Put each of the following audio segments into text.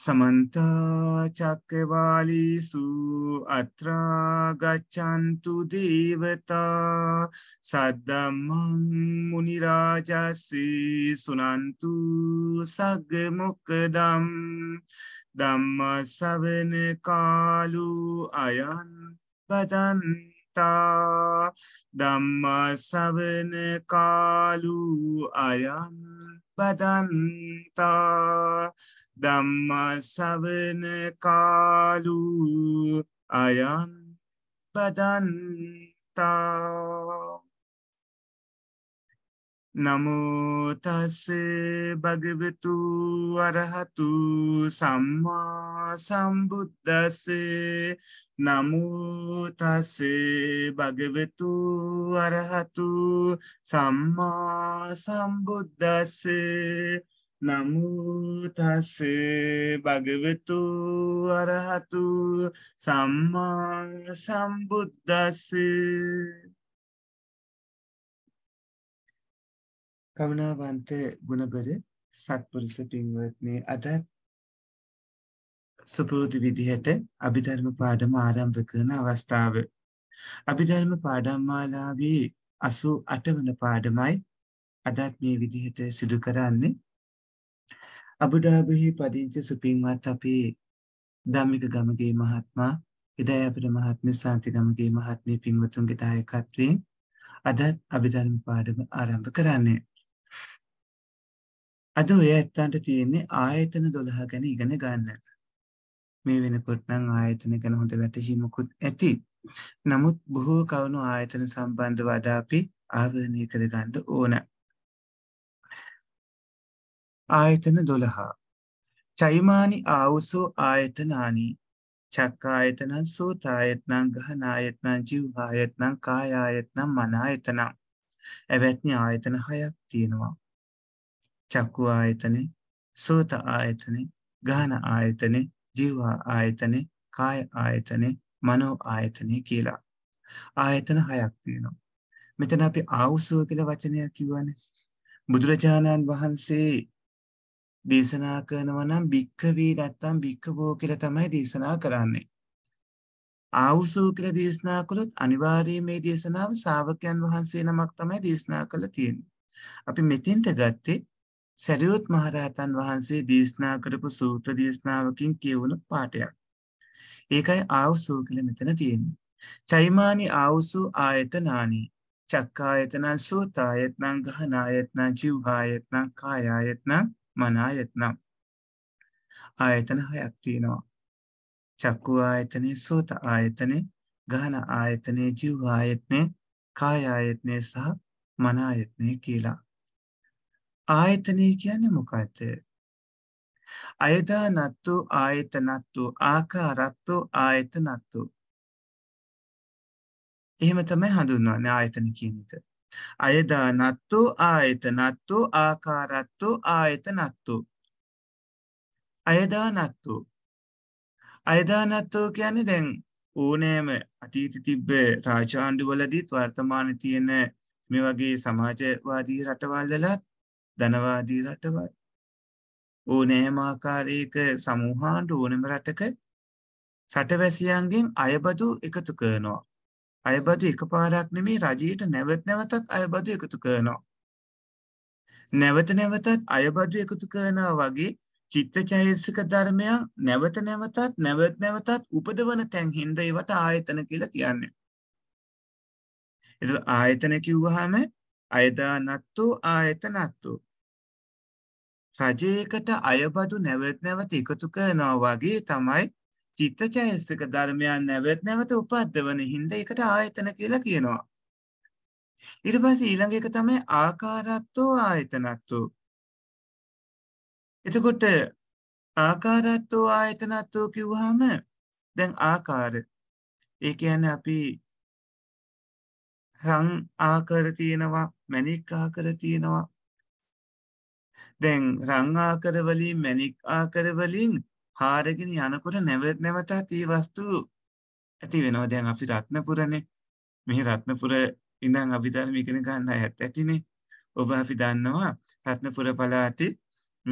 සමන්තාචක්කවාලිසු අත්‍රාගච්චන්තු දේවතා සද්දම්මං මුනිරාජස්සී සුනන්තු සගමොක්කදම් දම්ම සවන කාලු අයන් බදන්තා දම්ම සවන කාලු අයන් බදන්තා ධම්මසවන කාලු අයන් බදන්තා නමුතස්ස භගවතු වරහතු සම්මා සම්බුද්දස්ස නමුතස්ස භගවතු වරහතු සම්මා සම්බුද්දස්සේ නමුටස භගවතු අරහතු සම්මා සම්බුද්ධස කමනාවන්ත ගුණබර සත්පුරුස පින්වත්නේ අදත් සුපුරුදු විදිහට අභිධර්ම පාඩම ආරම්භ කරන අවස්ථාව. අභිධර්ම පාඩම්මාලාවී අසු අටවන පාඩමයි අදත් මේ විදිහට සිදු කරන්නේ අබුඩාබිහි පදිංචි සුපින්වත් අපි ධම්මික ගමගේ මහත්මා එදා අපට මහත්ම සාන්ති ගමගේ මහත්මේ පින්වතුන්ගේ දායකත්වයෙන් අදත් අභිධර්ම පාඩම ආරම්භ කරන්නේ. අද ඔය ඇත්තන්ට තියෙන්නේ ආයතන 12 ගැන ඉගෙන ගන්න. මේ වෙනකොට නම් ආයතන ගැන හොඳ වැටහීමකුත් ඇති. නමුත් බොහෝ කවුණු ආයතන සම්බන්ධව අද අපි ආවරණය කර ගන්න ඕන. ආයතන 12 චෛමානි ආවුසෝ ආයතනානි චක්කායතන සෝතායතනං ගහනායතනං ජීවආයතනං කායායතනං මනායතනං එවැත්නි ආයතන හයක් තියෙනවා චක්කු ආයතනෙ සෝත ආයතනෙ ගාන ආයතනෙ ජීවා ආයතනෙ කාය ආයතනෙ මනෝ ආයතනෙ කියලා ආයතන හයක් තියෙනවා මෙතන අපි ආවුසෝ කියලා වචනයක් කිව්වනේ බුදුරජාණන් වහන්සේ දේශනා කරනවා නම් භික්කවී නැත්තම් භික්කබෝ කියලා තමයි දේශනා කරන්නේ. ආවුසෝ කියලා දේශනා කළොත් අනිවාර්යයෙන් මේ දේශනාව ශ්‍රාවකයන් වහන්සේ නමක් තමයි දේශනා කළ තියෙන්නේ. අපි මෙතෙන්ට ගත්තේ සරියොත් මහරහතන් වහන්සේ දේශනා කරපු සූත්‍ර දේශනාවකින් කියවුණු පාඩයක්. ඒකයි ආවුසෝ කියලා මෙතන තියෙන්නේ. චෛමානි ආවුසු ආයතනානි චක්කායතනං සෝතායතනං ගහනායතනං ජීවහායතනං කායායතනං මනායත් නම් ආයතන හයක් තියෙනවා චක්කු ආයතනය සෝත ආයතනය ගාන ආයතනය ජීව ආයතනය කාය ආයතනය සහ මන ආයතනය කියලා ආයතනය කියන්නේ මොකද්ද අයදා නත්තු ආයතනත්තු ආකාරත්තු ආයතනත්තු එහෙම තමයි හඳුන්වන්නේ ආයතන කියන එක අයදානත්තු ආයතනත්තු ආකාරත්තු ආයතනත්තු. අයදානත්තු. අයදානත්තෝ කියන දැන් ඕනෑම අතීති තිබ්බ රාජාණ්ඩු වලදීත් වර්තමාන තියෙන මේ වගේ සමාජවාදී රටවල්ලලත් ධනවාදී රටවල්. ඕනෑම ආකාරයක සමූහාන්ඩ ඕනම රටක රටවැසියන්ගෙන් අයබදු එකතු කරනවා. අයබදු එකපාරක් නෙමේ රජයට නැවත නැවතත් අයබදු එකතු කරනවා. නැවත නැවතත් අයබදු එකතු කරනවා වගේ චිත්තචෛසික ධර්මයන් නැවත නැවතත් නැවත නැවතත් උපදවන තැන් හින්දා ඒවට ආයතන කියලා කියන්නේ. ඒතර ආයතන කිව්වහම අයදානත්තු ආයතනත්තු රජයකට අයබදු නැවත නැවත එකතු කරනවා වගේ තමයි චිත්තචෛතසික ධර්මයන් නැවත නැවත උපද්දවන හින්දා ඒකට ආයතන කියලා කියනවා. ඊට පස්සේ ඊළඟ එක තමයි ආකාරත්වෝ ආයතනත්වෝ. එතකොට ආකාරත්වෝ ආයතනත්වෝ කිව්වහම දැන් ආකාර ඒ කියන්නේ අපි රං ආකර තියෙනවා මැණික් ආකර තියෙනවා දැන් රං ආකර වලින් මැණික් ආකර වලින් හාරගෙන යනකොට නැවත නැවතත් ඒ වස්තු ඇති වෙනවා. දැන් අපි රත්නපුරනේ. මේ රත්නපුර ඉඳන් අභිධර්ම ඉගෙන ගන්න ඇත් ඇතිනේ. ඔබ අපි දන්නවා රත්නපුර පළාතේ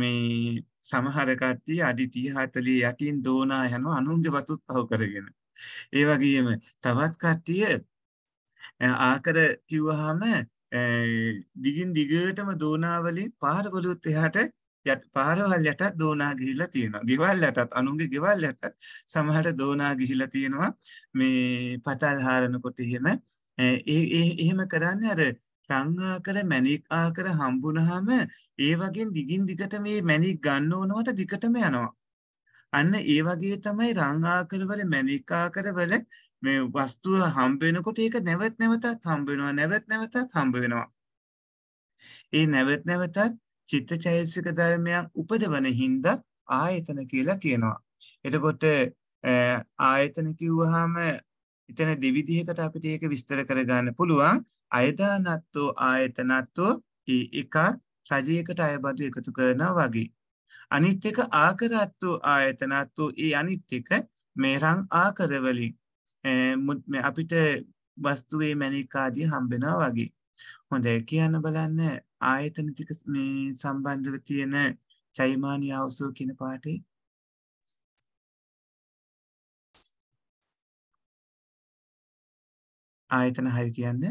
මේ සමහර කට්ටිය අඩි 30 40 යටින් දෝනා යන අනුන්ගේ වතුත් පහු කරගෙන. ඒ වගේම තවත් කට්ටිය ආකර කිව්වහම දිගින් දිගටම දෝනා වලින් පාරවලුත් එහාට යට පාරවල් යටත් දෝනා ගිහිලා තියෙනවා. ගෙවල් යටත් අනුන්ගේ ගෙවල් යටත් සමහර දෝනා ගිහිලා තියෙනවා. මේ පතල් හාරනකොට එහෙම එහෙම කරන්නේ අර රංආ කර මැණික් ආකර හම්බුනහම ඒ වගේ දිගින් දිගට මේ මැණික් ගන්න ඕනවට දිගටම යනවා. අන්න ඒ වගේ තමයි රංආකරවල මැණික් ආකරවල මේ වස්තුව හම්බ වෙනකොට ඒක නැවත් නැවතත් හම්බ වෙනවා නැවත් නැවතත් හම්බ වෙනවා. ඒ නැවත් නැවතත් චිත්තචෛතසික ධර්මයන් උපදවන හින්දා ආයතන කියලා කියනවා. එතකොට ආයතන කිව්වහම එතන දෙවිදිහකට අපිට ඒක විස්තර කරගන්න පුළුවන්. අයදානත්තෝ ආයතනත්තෝ ඒ එකක් රජයකට අයබදු එකතු කරනවා වගේ. අනිත් එක ආකරත්තෝ ආයතනත්තෝ ඒ අනිත් එක මේරං ආකරවලින් අපිට වස්තුවේ මැනිකාදී හම්බෙනවා වගේ. හොඳ කියන්න බලන්න ආයතන ටික මේ සම්බන්ධව තියෙන චෛමානි අවසෝ කියන පාටේ ආයතන හය කියන්න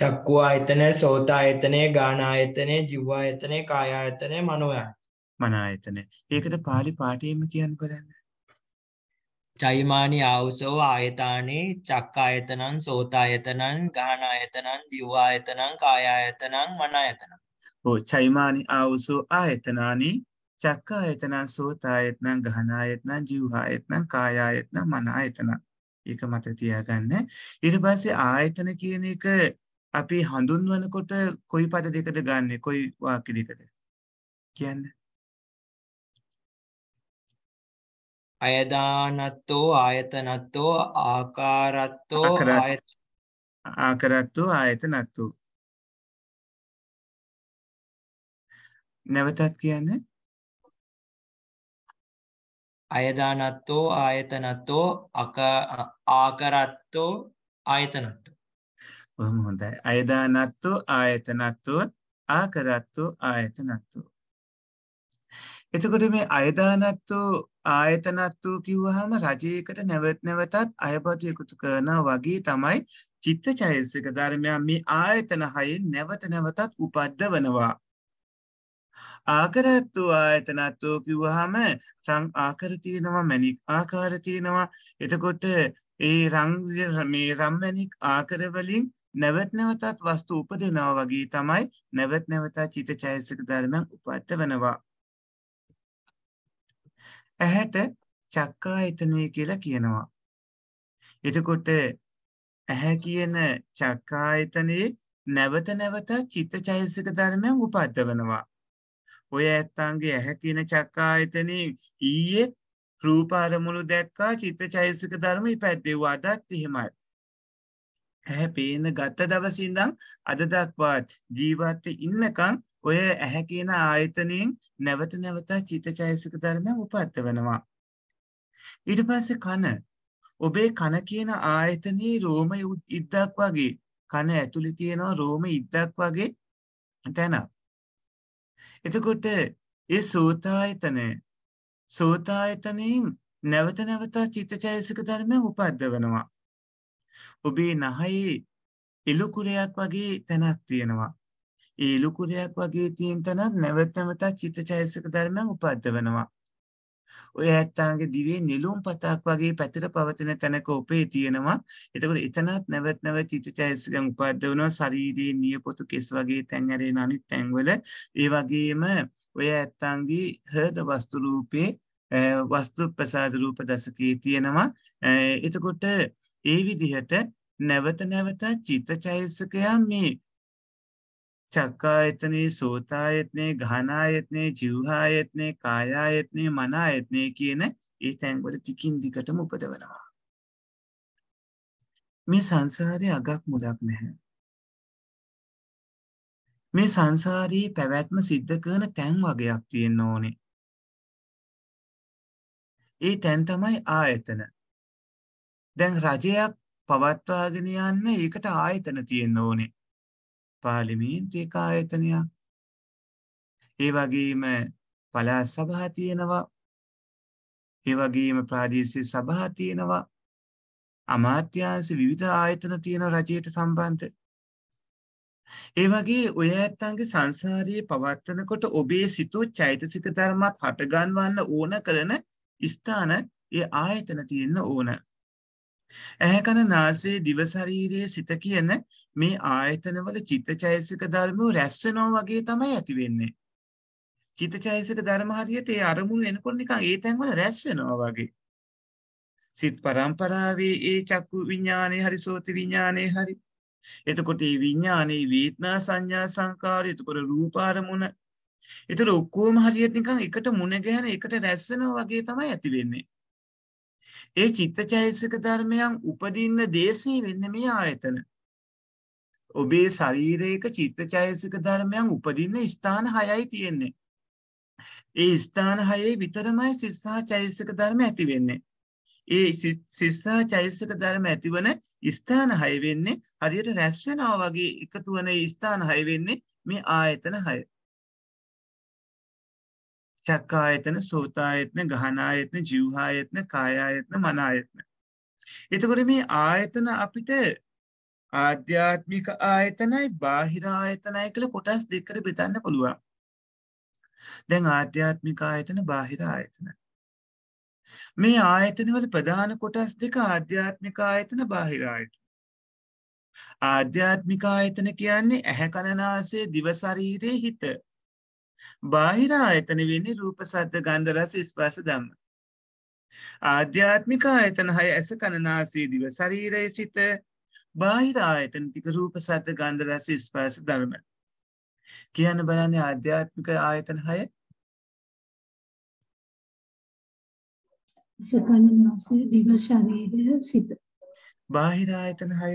චක්කු ආයතනය සෝත ආයතනය ගාන ආයතනය ජිව්වා ආයතනය කාය ආයතනය මනෝ ආයතනය මන ආයතනය ඒකට පාලි පාටියෙම කියන්න බලන්න චෛමානි ආවුසෝ ආයතානේ චක්කායතනං සෝතායතනං ගානායතනං දිව්වායතනං කායායතනං මනායතනං ඕ චෛමානි ආවුසෝ ආයතනානි චක්කායතනං සෝතායතනං ගානායතනං ජීවහායතනං කායායතනං මනායතනං ඒක මත තියාගන්න ඊට පස්සේ ආයතන කියන එක අපි හඳුන්වනකොට කොයි පද දෙකද ගන්නෙ කොයි වාක්‍ය දෙකද කියන්නේ අයදානත්තෝ ආයතනත්තෝ ආකාරත්තෝ ආකරත්තෝ ආයතනත්තෝ නැවතත් කියන්න අයදානත්තෝ ආයතනත්තෝ අක ආකරත්තෝ ආයතනත්තෝ බොහොම හොඳයි අයදානත්තෝ ආයතනත්තෝ ආකරත්තෝ ආයතනත්තෝ එතකොට මේ අයදානත්තෝ ආයතනත් වූ කිව්වහම රජයකට නැවත් නැවතත් අයබදු එකතු කරන වගේ තමයි චිත්ත චෛතසික ධර්මයා මේ ආයතන හයෙන් නැවත නැවතත් උපද්දවනවා. ආකරත් වූ ආයතනත් වූ කිව්වහම රං ආකර තියෙනවා මැණික් ආකාර තියෙනවා. එතකොට ඒ රං මේ රම්මැණික් ආකාර වලින් නැවත් නැවතත් වස්තු උපදිනවා වගේ තමයි නැවත් නැවතත් චිත්ත චෛතසික ධර්මයන් උපද්දවනවා. ඇහැට චක්කායතනය කියලා කියනවා. එතකොට ඇහැ කියන චක්කායතනයේ නැවත නැවත චිත්තචෛසික ධර්මයන් උපද්දවනවා. ඔය ඇත්තන්ගේ ඇහැ කියන චක්කායතනයේ ඊයේ රූප අරමුණු දැක්කා චිත්තචෛසික ධර්ම ඉපැද්දෙව්වා අදත් එහෙමයි. ඇහැ පේන ගත දවසින්දම් අද දක්වාත් ජීවත්ව ඉන්නකම් ඔය ඇහැ කියන ආයතනයෙන් නැවත නැවත චිත්තචෛසික ධර්මයන් උපත් වෙනවා. ඊට පස්සේ කන ඔබේ කන කියන ආයතනයේ රෝම ඉද්දක් වගේ කන ඇතුලේ තියෙන රෝම ඉද්දක් වගේ තැන. එතකොට ඒ සෝතායතනය සෝතායතනයෙන් නැවත නැවත චිත්තචෛසික ධර්මයන් උපද්දවනවා. ඔබේ නහයේ එලුකුරයක් වගේ තැනක් තියෙනවා. ඒ ලුකුරයක් වගේ තියෙන තැනත් නැවත නැවතත් චිත්තචෛතසික ධර්මයන් උපද්දවනවා. ඔය ඇත්තාගේ දිවේ නිලුම් පතක් වගේ පැතිර පවතින තැනක උපේ තියෙනවා. එතකොට එතනත් නැවත නැවත චිත්තචෛතසිකයන් උපද්දවනවා. ශරීරයේ නියපොතු කෙස් වගේ තැන් ඇරෙන අනිත් තැන්වල ඒ වගේම ඔය ඇත්තාගේ හෘද වස්තු රූපේ වස්තු ප්‍රසාද රූප දශකයේ තියෙනවා. එතකොට ඒ විදිහට නැවත නැවත චිත්තචෛතසිකයන් මේ චක්කායතනේ සෝතායතනේ ගානායතනේ ජීවහායතනේ කායායතනේ මනායතනේ කියන ඒ තැන්වල තිකින් දිකටම උපදවනවා. මේ සංසාරයේ අගක් මුලක් නැහැ. මේ සංසාරයේ පැවැත්ම සිද්ධ කරන තැන් වගයක් තියෙන්න ඕනේ. ඒ තැන් තමයි ආයතන. දැන් රජයක් පවත්වාගෙන යන්න ඒකට ආයතන තියෙන්න ඕනේ. පාලිමේන්ත්‍රී කායතනයක් ඒ වගේම පළාත් සභා තියෙනවා ඒ වගේම ප්‍රාදේශීය සභා තියෙනවා අමාත්‍යාංශ විවිධ ආයතන තියෙන රජයට සම්බන්ධ ඒ වගේ ඔය ඇත්තන්ගේ සංසාරයේ පවත්වනකොට ඔබේ සිතූ චෛතසික ධර්මත් හටගන්වන්න ඕන කරන ස්ථාන ඒ ආයතන තියෙන්න ඕන ඇහැ කන නාසය දිව ශරීරයේ සිත කියන මේ ආයතනවල චිත්තචෛසික ධර්ම රැස් වෙනවා වගේ තමයි ඇති වෙන්නේ. චිත්තචෛසික ධර්ම හරියට ඒ අරමුණු එනකොට නිකන් ඒ තැන්වල රැස් වෙනවා වගේ. සිත් පරම්පරාවේ ඒ චක්කු විඥානේ හරි සෝත විඥානේ හරි එතකොට ඒ විඥානේ වේදනා සංඥා සංකාරය එතකොට රූපාරමුණ එතකොට ඔක්කොම හරියට නිකන් එකට මුණ ගැහෙන එකට රැස් වෙනවා වගේ තමයි ඇති වෙන්නේ. ඒ චිත්තචෛසික ධර්මයන් උපදින්න දේශේ වෙන්නේ මේ ආයතන. ඔබේ ශරීරයක චිත්තචෛසික ධර්මයන් උපදින්න ස්ථාන හයයි තියෙන්නේ. ඒ ස්ථාන හයේ විතරමයි සිස්සා චෛසික ධර්ම ඇති වෙන්නේ. ඒ සිස්සා චෛසික ධර්ම ඇතිවන ස්ථාන හය වෙන්නේ හරියට රැස්වෙනවා වගේ එකතු වන ස්ථාන හය වෙන්නේ මේ ආයතන හය. චක්කායතන සෝතායතන ගහනායතන ජීවහායතන කායායතන මනායතන. එතකොට මේ ආයතන අපිට ආධ්‍යාත්මික ආයතනයි බාහිර ආයතනයි කළ කොටස් දෙකර බෙතන්න පුළුවන් දැන් ආධ්‍යාත්මික ආයතන බාහිර ආයතන මේ ආයතනවල ප්‍රධාන කොටස් දෙක ආධ්‍යාත්මික ආයතන බාහිර ආයතන ආධ්‍යාත්මික ආයතන කියන්නේ ඇහැ කණනාසේ දිවශරීරයේ හිත බාහිර ආයතන වෙන්නේ රූප සද්ද ගන්ධ රස ස්පර්ශ ධම්ම ආධ්‍යාත්මික ආයතන හය ඇස කණනාසේ දිවශරීරයේ සිට බාහිර ආයතනතික රූප සත ගන්ධ රස ස්පර්ශ ධර්ම කියන්න බලන්නේ ආධ්‍යාත්මික ආයතන හය සකන නාසය දිව ශරීරය සිත බාහිර ආයතන හය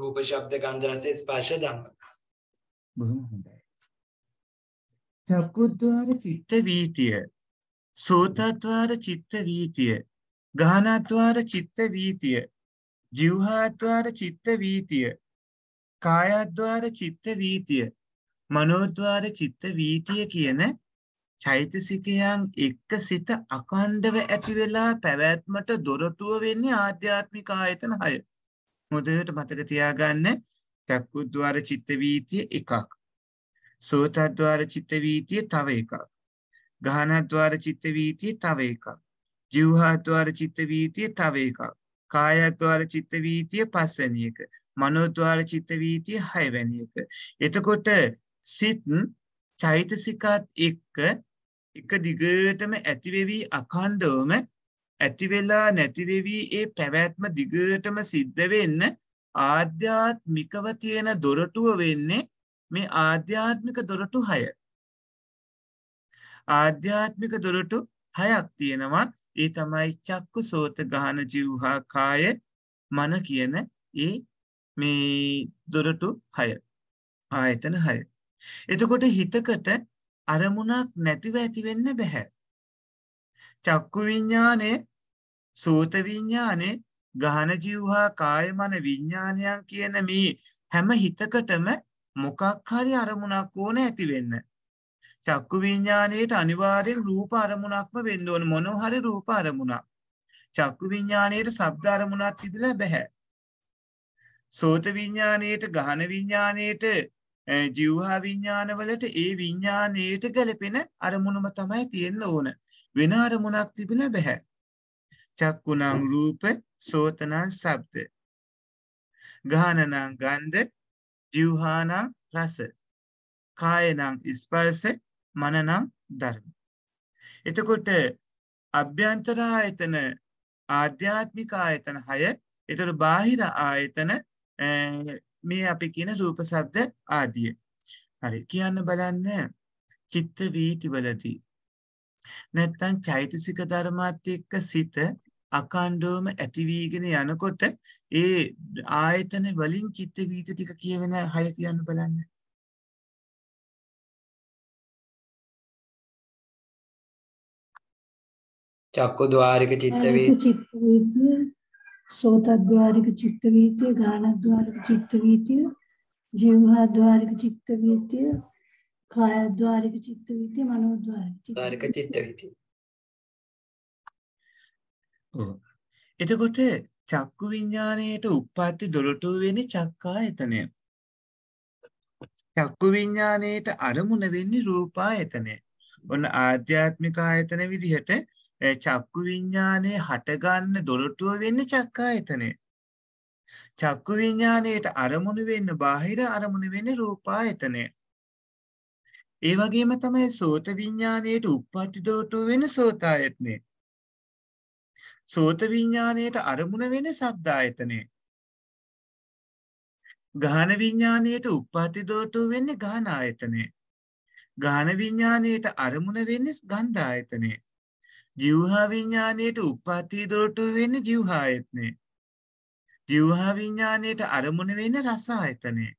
රූප ශබ්ද ගන්ධ රස ස්පර්ශ ධම්ම බොහොම හොඳයි චක්කුද්්වාර චිත්ත වීතිය සෝතද්්වාර චිත්ත වීතිය ගානද්්වාර චිත්ත වීතිය ජීවහාද්වාර චිත්ත වීතිය කායද්වාර චිත්ත වීතිය මනෝද්වාර චිත්ත වීතිය කියන චෛතසිකයන් එක්ක සිත අකණ්ඩව ඇති වෙලා පැවැත්මට දොරටුව වෙන්නේ ආධ්‍යාත්මික ආයතන 6. මොදේට මතක තියාගන්න චක්කුද්්වාර චිත්ත වීතිය එකක්. සෝතද්්වාර චිත්ත වීතිය තව එකක්. ගහනද්්වාර චිත්ත වීතිය තව එකක්. ජීවහාද්්වාර චිත්ත වීතිය තව එකක්. කායද්වාර චිත්ත වීතිය පස්වැනි එක. මනෝද්වාර චිත්ත වීතිය හයවැනි එක. එතකොට සිත් චෛතසිකත් එක්ක එක දිගටම ඇතිවෙවී අකණ්ඩවම ඇතිවෙලා නැතිවෙවී ඒ පැවැත්ම දිගටම සිද්ධ වෙන්න ආධ්‍යාත්මිකව තියෙන දොරටුව වෙන්නේ මේ ආධ්‍යාත්මික දොරටු හය. ආධ්‍යාත්මික දොරටු හයක් තියෙනවා ඒ තමයි චක්කු සෝත ගාන ජිව්හා කාය මන කියන ඒ මේ දොරටු හය ආයතන හය. එතකොට හිතකට අරමුණක් නැතිව ඇතිවෙන්න බැහැ. චක්කු විඤ්ඥානය සෝත විඤ්ඥානය ගාන ජිව්හා කාය මන විඤ්ඥානයක් කියන මේ හැම හිතකටම මොකක් හරි අරමුණක් ඕන ඇතිවෙන්න. චක්කු විඤ්ඥානයට අනිවාරයෙන් රූප අරමුණක්ම වෙන්න ඕන මොනොහරි රූප අරමුණක් චක්කු විඤ්ඥානයට සබ්ධ අරමුණක් තිබිලා බැහැ. සෝත විඤ්ඥානයට ගහන විඤ්ඥානයට ජිවහා විඤ්ඥානවලට ඒ විඤ්ඥානයට ගැලපෙන අරමුණම තමයි තියෙන්න ඕන වෙන අරමුණක් තිබිල බැහැ. චක්කුණං රූප සෝතනන් සබ්ද. ගානනං ගන්ධ ජිවහානං රස. කායනං ඉස්පර්ස මනනම් ධර්ම. එතකොට අභ්‍යන්තර ආයතන ආධ්‍යාත්මික ආයතන හය එතුට බාහිර ආයතන මේ අපි කියන රූප සබ්ද ආදිය. හරි කියන්න බලන්න චිත්ත වීතිවලදී. නැත්තන් චෛතසික ධර්මාත් එක්ක සිත අකණ්ඩෝම ඇතිවීගෙන යනකොට ඒ ආයතන වලින් චිත්ත වීත ටික කියවෙන හය කියන්න බලන්න. චක්කු ద్వාරික චිත්ත වීති සෝත ద్వාරික චිත්ත වීතිය ගාන ద్వාරික චිත්ත වීතිය ජීවහා ద్వාරික චිත්ත වීතිය කාය ద్వාරික චිත්ත වීතිය මනෝ ద్వාරික චිත්ත වීතිය එතකොට චක්කු විඤ්ඤාණයට උප්පත්ති දොළටු වෙන්නේ චක්කායතනය. චක්කු විඤ්ඤාණයට අරමුණ වෙන්නේ රූපායතනය. ඔන්න ආධ්‍යාත්මික ආයතන විදිහට චක්කු විඤ්ඥානයේ හටගන්න දොළටුව වෙන්න චක්කායතනය. චක්කු විඤ්ඥානයට අරමුණ වෙන්න බාහිර අරමුණ වෙන රූපායතනය. ඒවගේම තමයි සෝත විඤ්ඥානයට උපපත්ති දොටුව වෙන සෝතායත්නය. සෝත විඤ්ඥානයට අරමුණ වෙන සබ්දායතනය. ගාන විඤ්ඥානයට උපපති දෝටුව වෙන්න ගාන ආයතනය. ගාන විඤ්ඥානයට අරමුණ වෙන්නස් ගන්ධායතනය. ජීවහා විඥාණයට උපාදී දොරටු වෙන්නේ ජීවහා ආයතනේ. ජීවහා විඥාණයට අරමුණ වෙන්නේ රස ආයතනේ.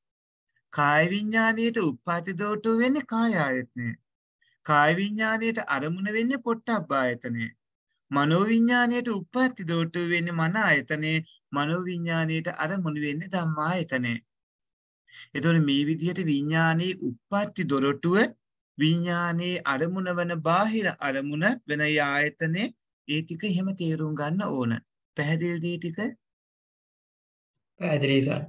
කාය විඥාණයට උපාදී දොරටු වෙන්නේ කාය ආයතනේ. කාය විඥාණයට අරමුණ වෙන්නේ පොට්ටබ්බ ආයතනේ. මනෝ විඥාණයට උපාදී දොරටු වෙන්නේ මන ආයතනේ. මනෝ විඥාණයට අරමුණ වෙන්නේ ධම්මා ආයතනේ. එතකොට මේ විදිහට විඥානයේ උපාදී දොරටුව විඤ්ඥානයේ අරමුණ වන බාහිර අරමුණ වෙන යායතනය ඒතික එහෙම තේරුම් ගන්න ඕන පැහැදිල්දී ටික පැදිරීසන්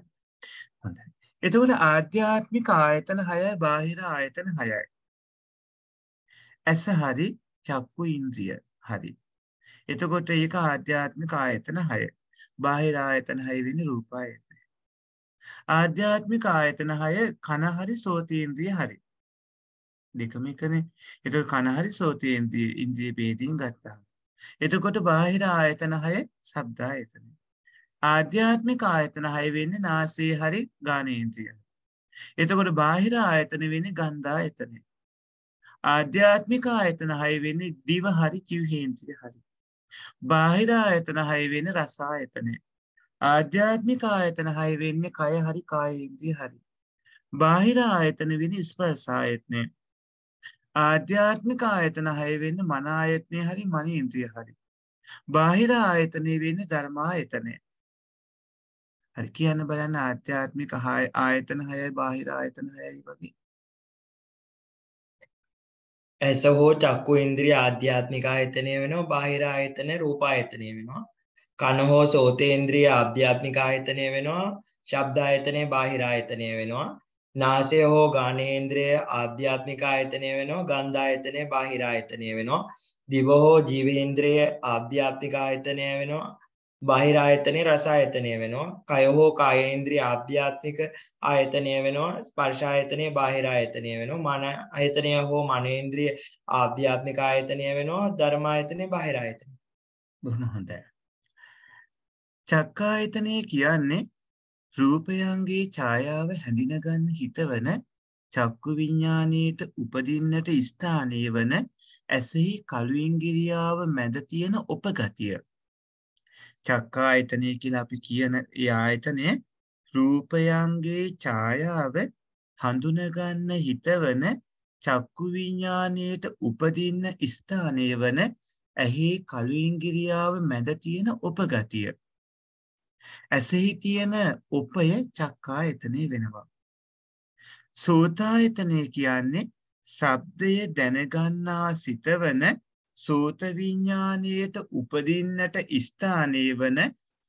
හොඳයි එතකොට ආධ්‍යාත්මික ආයතන හය බාහිර ආයතන හයයි ඇස හරි චක්කු ඉන්ද්‍රිය හරි එතකොට ඒක ආධ්‍යාත්මික ආයතන හය බාහිර ආයතන හය වෙන රූපායතන ආධ්‍යාත්මික ආයතන හය කනහරි සෝතීන්ද්‍රිය හරි දෙකම එකනේ එතු කණහරි සෝතයන්දී ඉන්ද්‍රී බේදීන් ගත්තා. එතකොට බාහිර ආයතන හය සබ්දා එතන. ආධ්‍යාත්මික ආයතන හයවෙන්න නාසේ හරි ගානේන්ද්‍රිය. එතකොට බාහිර ආයතන වෙන ගන්ධා එතනේ. ආධ්‍යාත්මික ආයතන හයවෙන්නේ දිව හරි කිව්හේන්ත්‍රිය හරි. බාහිර ආයතන හයවෙන රසා එතනේ. ආධ්‍යාත්මික ආයතන හයවෙන්නේ කය හරි කායේන්ද්‍රී හරි. බාහිර ආයතන වෙන ස්පර්සායත්නය ආධ්‍යාත්මික ආයතන හය වෙන්න මන ආයතනය හරි මන ඉන්ද්‍රිය හරි. බාහිර ආයතනය වෙන්න ධර්මා එතනය. හරි කියන්න බලන්න ආධ්‍යාත්මික හය ආයතන හයයි බාහිර ආයතන හයයි වගේ. ඇස හෝ චක්කු ඉන්ද්‍රී ආධ්‍යාත්මික ආයතනය වෙනවා බාහිර ආයතනය රූපායතනය වෙනවා. කන හෝ සෝතේන්ද්‍රී අධ්‍යාත්මික ආයතනය වෙනවා ශබ්දායතනය බාහිර ආයතනය වෙනවා නාසය හෝ ගානේන්ද්‍රය ආධ්‍යාත්මික ආයතනය වෙනවා ගන්ධායතනය බාහිරායතනය වෙනවා දිව හෝ ජීවේන්ද්‍රය ආධ්‍යාත්මික ආයතනය වෙනවා බාහිරායතනය රසායතනය වෙනවා කය හෝ කායේන්ද්‍රී ආධ්‍යාත්මික ආයතනය වෙනවා ස්පර්ශායතනය බාහිරායතනය වෙනවා මන ආයතනය හෝ මනේන්ද්‍රිය ආධ්‍යාත්මික ආයතනය වෙනවා ධර්මායතනය බාහිරායතනය බොහොම හොඳයි චක්කායතනය කියන්නේ රූපයන්ගේ ඡායාව හැඳිනගන්න හිතවන චක්කු විඤ්ඤාණයට උපදින්නට ස්ථානීය වන ඇසෙහි කලුයින් ගිරියාව මැද තියෙන උපගතිය. චක්කායතනය කියලා අපි කියන ඒ ආයතනය රූපයන්ගේ ඡායාව හඳුනගන්න හිතවන චක්කු විඤ්ඤාණයට උපදින්න ස්ථානීය වන ඇහි කලුයින් ගිරියාව මැද තියෙන උපගතිය. ඇසෙහි තියෙන උපය චක්කායතනෙ වෙනවා. සෝතායතනය කියන්නේ ශබ්දය දැනගන්නා සිතවන සෝත විඥානයට උපදින්නට ස්ථානය වන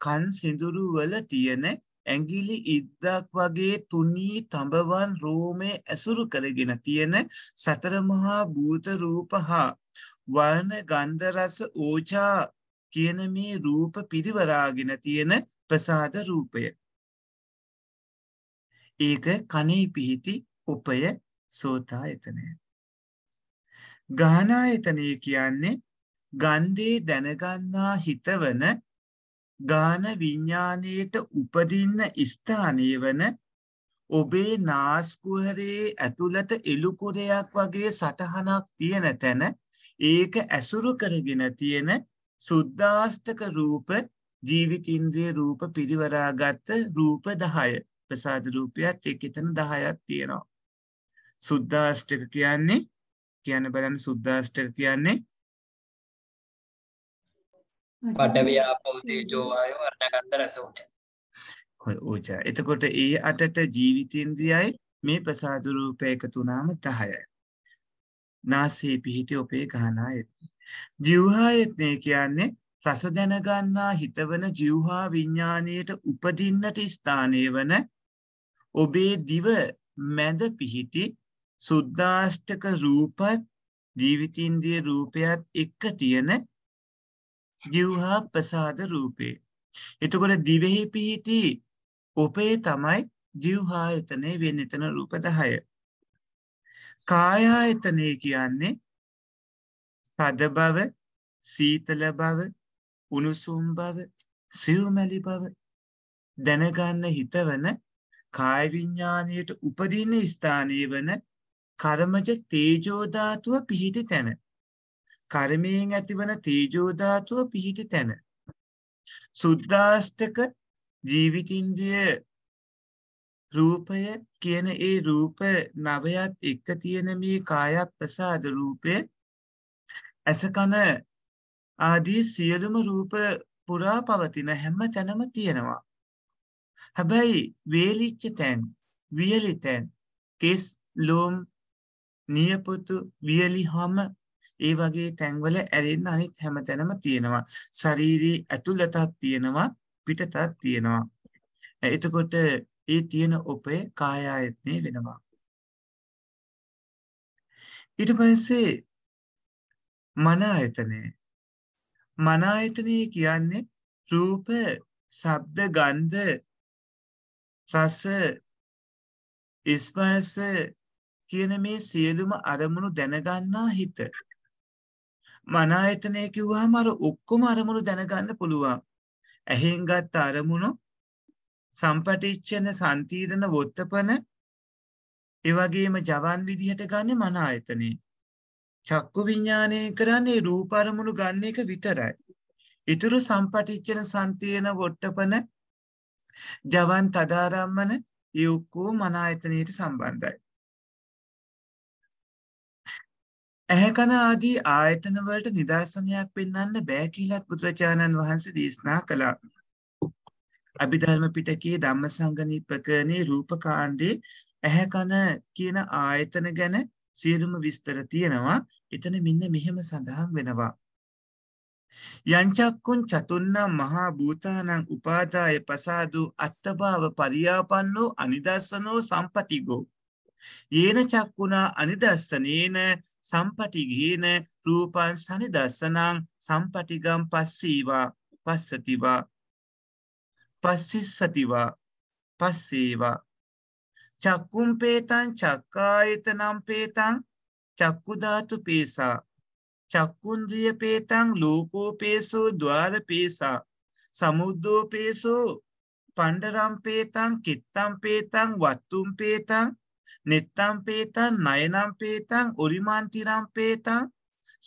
කන් සිඳුරු වල තියෙන ඇඟිලි ඉද්දක් වගේ තුනී තඹවන් රෝමේ ඇසුරු කරගෙන තියෙන සතර මහා භූත රූප හා වර්ණ ගන්ධ රස ඕචා කියන මේ රූප පිරිවරාගෙන තියෙන ප්‍රසාද රූපය. ඒක කනේ පිහිටි උපය සෝතායතනය. ගානායතනය කියන්නේ ගන්ධේ දැනගන්නා හිතවන ගාන විඤ්ඥානයට උපදින්න ස්ථානය වන ඔබේ නාස්කුහරේ ඇතුළත එළුකුරයක් වගේ සටහනක් තියෙන තැන ඒක ඇසුරු කරගෙන තියෙන සුද්දාස්ටක රූප ජීවිතින්දේ රූප පිරිවරාගත්ත රූප දහය ප්‍රසාද රූපයත් එක් එතන දහයත් තියෙනවා. සුද්දාෂ්ටක කියන්නේ කියන්න බලන්න සුද්දාෂ්ටක කියන්නේ පටව්‍යාපෝතේජෝවාය වර්ණගන්ධ රසෝට ඕජා එතකොට ඒ අටට ජීවිතේන්ද්‍රියයි මේ ප්‍රසාදුරූපය එකතුනාම දහයයි. නාසේ පිහිටි ඔපේ ගහනා ඇති. ජිව්හා යත්නය කියන්නේ රස දැනගන්නා හිතවන ජිව්හා විඤ්ඥානයට උපදින්නට ස්ථානය වන ඔබේ දිව මැද පිහිටි සුද්දාෂ්ටක රූපත් ජීවිතින්දිය රූපයත් එක්ක තියෙන ජිව්හා ප්‍රසාද රූපේ. එතකොට දිවෙහි පිහිටි ඔපේ තමයි ජිව්හා එතනය වෙන් එතන රූප දහය. කායා එතනය කියන්නේ තද බව සීතල බව උණුසුම් බව සිව්මැලි බව දැනගන්න හිතවන කාය විඥානියට උපදින ස්ථානයේ වන කර්මජ තේජෝ ධාතුව පිහිටි තැන කර්මයෙන් ඇතිවන තේජෝ ධාතුව පිහිටි තැන සුද්දාස්තක ජීවිතින්දිය රූපය කියන ඒ රූප නවයත් එක්ක තියෙන මේ කාය ප්‍රසාද රූපය ඇසකන ආදී සියලුම රූප පුරා පවතින හැම තැනම තියෙනවා. හැබැයි වේලිච්ච තැන්, වියලි තැන්, කෙස්, ලෝම්, නියපොතු, වියලි හැම ඒ වගේ තැන්වල ඇලෙන්න අනිත් හැම තැනම තියෙනවා. ශාරීරී ඇතුළතත් තියෙනවා, පිටතත් තියෙනවා. එතකොට ඒ තියෙන උපේ කාය ආයතනේ වෙනවා. ඊට පස්සේ මන ආයතනේ මනායතනය කියන්නේ රූප ශබ්ද ගන්ධ රස ස්පර්ශ කියන මේ සියලුම අරමුණු දැනගන්නා හිත. මනායතනය කිව්වහම අර ඔක්කොම අරමුණු දැනගන්න පුළුවන්. ඇහෙන් ගත්ත අරමුණු සම්පටිච්ඡන සන්තීර්ණ වොත්තපන ඒ වගේම ජවන් විදිහට ගන්න මනායතනේ. චක්කු විඥානය කරන්නේ රූප අරමුණු ගන්න එක විතරයි. ඊතුරු සම්පටිච්චන සම්තියන වොට්ටපන ජවන් තදාරම්මන යුක්කෝ මනායතනයට සම්බන්ධයි. ඇහැකන ආදී ආයතන වලට නිදර්ශනයක් පෙන්වන්න බෑ කියලාත් බුදුරජාණන් වහන්සේ දේශනා කළා. අභිධර්ම පිටකයේ ධම්මසංගණීපකනේ රූපකාණ්ඩේ ඇහැකන කියන ආයතන ගැන සියලුම විස්තර තියෙනවා එතන මෙන්න මෙහෙම සඳහන් වෙනවා. යංචක්කුන් චතුන්නම් මහා භූතානං උපාදාය පසාදු අත්තභාව පරියාපන්නෝ අනිදස්සනෝ සම්පටිගෝ. ඒන චක්කුණා අනිදස්සනේන සම්පටිගේන රූපන් සනිදස්සනං සම්පටිගම් පස්සීවා පස්සතිවා පස්සිස්සතිවා පස්සේවා චක්කුම් පේතන් චක්කායතනම් පේතන් චක්කුධාතු පේසා චක්කුන්ද්‍රිය පේතං ලූකෝපේසෝ දවාර පේසා සමුද්දෝපේසෝ පණ්ඩරම්පේතං කිත්තම්පේතං වත්තුම්පේතං නෙත්තම්පේතන් නයනම්පේතං ඔරිමන්තිරම්පේතං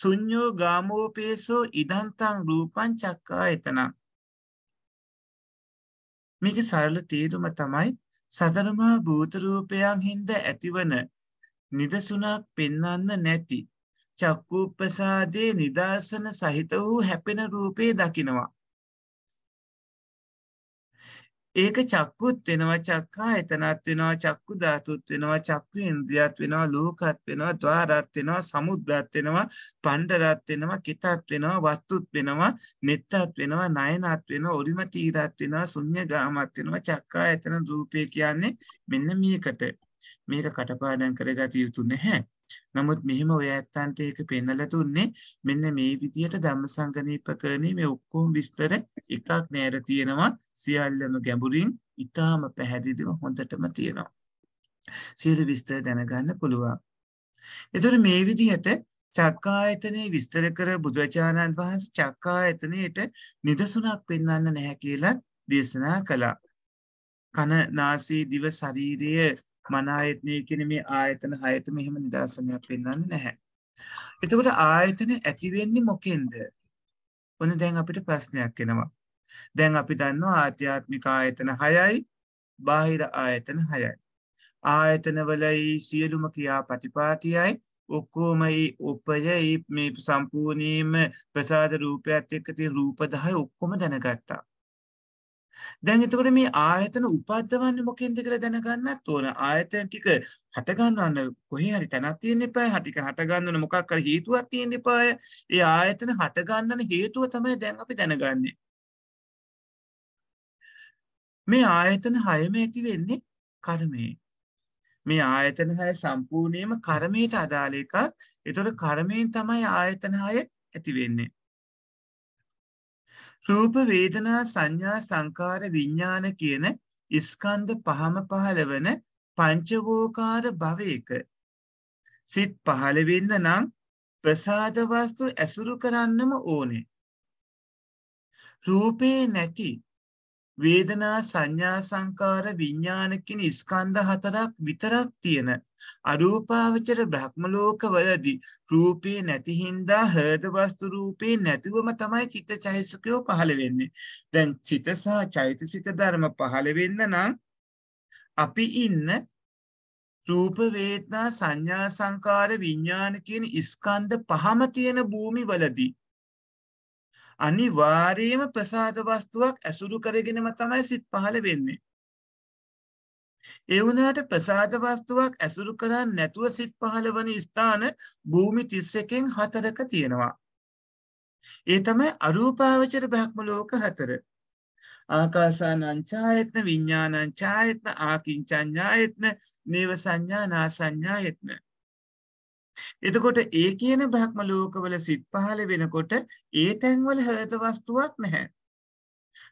සුඥෝ ගාමෝපේසෝ ඉදන්තං රූපන් චක්කා එතනම්. මේක සරල තේරුම තමයි සදරමා භූතරූපයන් හින්ද ඇතිවන නිදසුනක් පෙන්වන්න නැති චක්කූපසාදයේ නිදර්ශන සහිත වූ හැපෙන රූපේ දකිනවා. ඒක චක්කුත් වෙනවා චක්කා එතනත් වෙනවා චක්කු ධාතුත් වෙනවා චක්කු ඉන්ද්‍රියත් වෙනවා ලෝකත් වෙනවා ද්වාරත් වෙනවා සමුද්දත් වෙනවා පණ්ඩරත් වෙනවා කිතත් වෙනවා වත්තුත් වෙනවා නෙත්තත් වෙනවා නයනත් වෙනවා ඔරිම තීරත් වෙනවා ශුන්‍ය ගාමත් වෙනවා චක්කා එතන රූපය කියන්නේ මෙන්න මේකට මේක කටපාඩම් කරගත යුතු නැහැ. නමුත් මෙහෙම ඔය ඇත්තන්ට ඒක පෙන්වලා දුන්නේ මෙන්න මේ විදියට ධම්මසංගණීපකරණේ මේ ඔක්කොම විස්තර එකක් නෑර තියෙනවා සියල්ලම ගැඹුරින් ඊටාම පැහැදිලිව හොඳටම තියෙනවා. සියලු විස්තර දැනගන්න පුළුවන්. එතකොට මේ විදිහට චක්කායතනේ විස්තර කර බුදුරජාණන් වහන්සේ චක්කායතනයේට නිදසුණක් පෙන්වන්න නැහැ කියලා දේශනා කළා. කන නාසී දිව ශරීරය මනායතනය කියන මේ ආයතන හයතම එහෙම නිදර්ශනයක් පෙන්වන්නේ නැහැ. එතකොට ආයතන ඇති වෙන්නේ මොකෙන්ද? ඔන්න දැන් අපිට ප්‍රශ්නයක් එනවා. දැන් අපි දන්නවා ආධ්‍යාත්මික ආයතන 6යි බාහිර ආයතන 6යි. ආයතනවලයි සියලුම ක්‍රියාපටිපාටියයි ඔක්කොම උපයයි මේ සම්පූර්ණයෙන්ම ප්‍රසාද රූපයත් එක්ක තියෙන රූප 10 ඔක්කොම දැනගත්තා. දැන් එතකොට මේ ආයතන උපද්දවන්නේ මොකෙන්ද කියලා දැනගන්නත් ඕන. ආයතන ටික හට ගන්නවන්න කොහේ හරි තැනක් තියෙන්න එපායි. හටික හට ගන්නවන මොකක් කර හේතුවක් තියෙන්න එපායි. ඒ ආයතන හට ගන්නන හේතුව තමයි දැන් අපි දැනගන්නේ. මේ ආයතන හයම ඇති වෙන්නේ කර්මයෙන්. මේ ආයතන හය සම්පූර්ණයම කර්මයට අදාළ එකක්. ඒතොර කර්මයෙන් තමයි ආයතන හය ඇති වෙන්නේ. රූප වේදනා සංඥා සංකාර විඤ්ඥාන කියන ඉස්කන්ද පහම පහළවන පංචවෝකාර භවයක. සිත් පහළවෙන්න නම් ප්‍රසාධවස්තු ඇසුරු කරන්නම ඕනේ. රූපයේ නැති වේදනා සංඥා සංකාර විඤ්ඥානකින් ඉස්කන්ද හතරක් විතරක් තියෙන අරූපාවචර බ්‍රහ්ම ලෝකවලදී රූපේ නැති හින්දා හද වස්තු රූපේ නැතුවම තමයි චිත්ත චෛතසිකයෝ පහළ වෙන්නේ. දැන් චිත සහ චෛතසික ධර්ම පහළ වෙන්න නම් අපි ඉන්න රූප වේදනා සංඥා සංකාර විඥාන කියන ස්කන්ධ පහම තියෙන භූමි වලදී අනිවාර්යයෙන්ම ප්‍රසාද වස්තුවක් ඇසුරු කරගෙනම තමයි සිත් පහළ වෙන්නේ. ඒ වුණාට ප්‍රසාද වස්තුවක් ඇසුරු කරන්නේ නැතුව සිත් පහළ වන ස්ථාන භූමි 31කින් 4ක තියෙනවා. ඒ තමයි අරූපාවචර බ්‍රහ්ම ලෝක 4. ආකාසානං ඡායත්න විඥානං ඡායත්න ආකින්චඤ්ඤායත්න නේව සංඥා නා සංඥායත්න. එතකොට ඒ කියන බ්‍රහ්ම ලෝකවල සිත් පහළ වෙනකොට ඒ තැන්වල හේත වස්තුවක් නැහැ.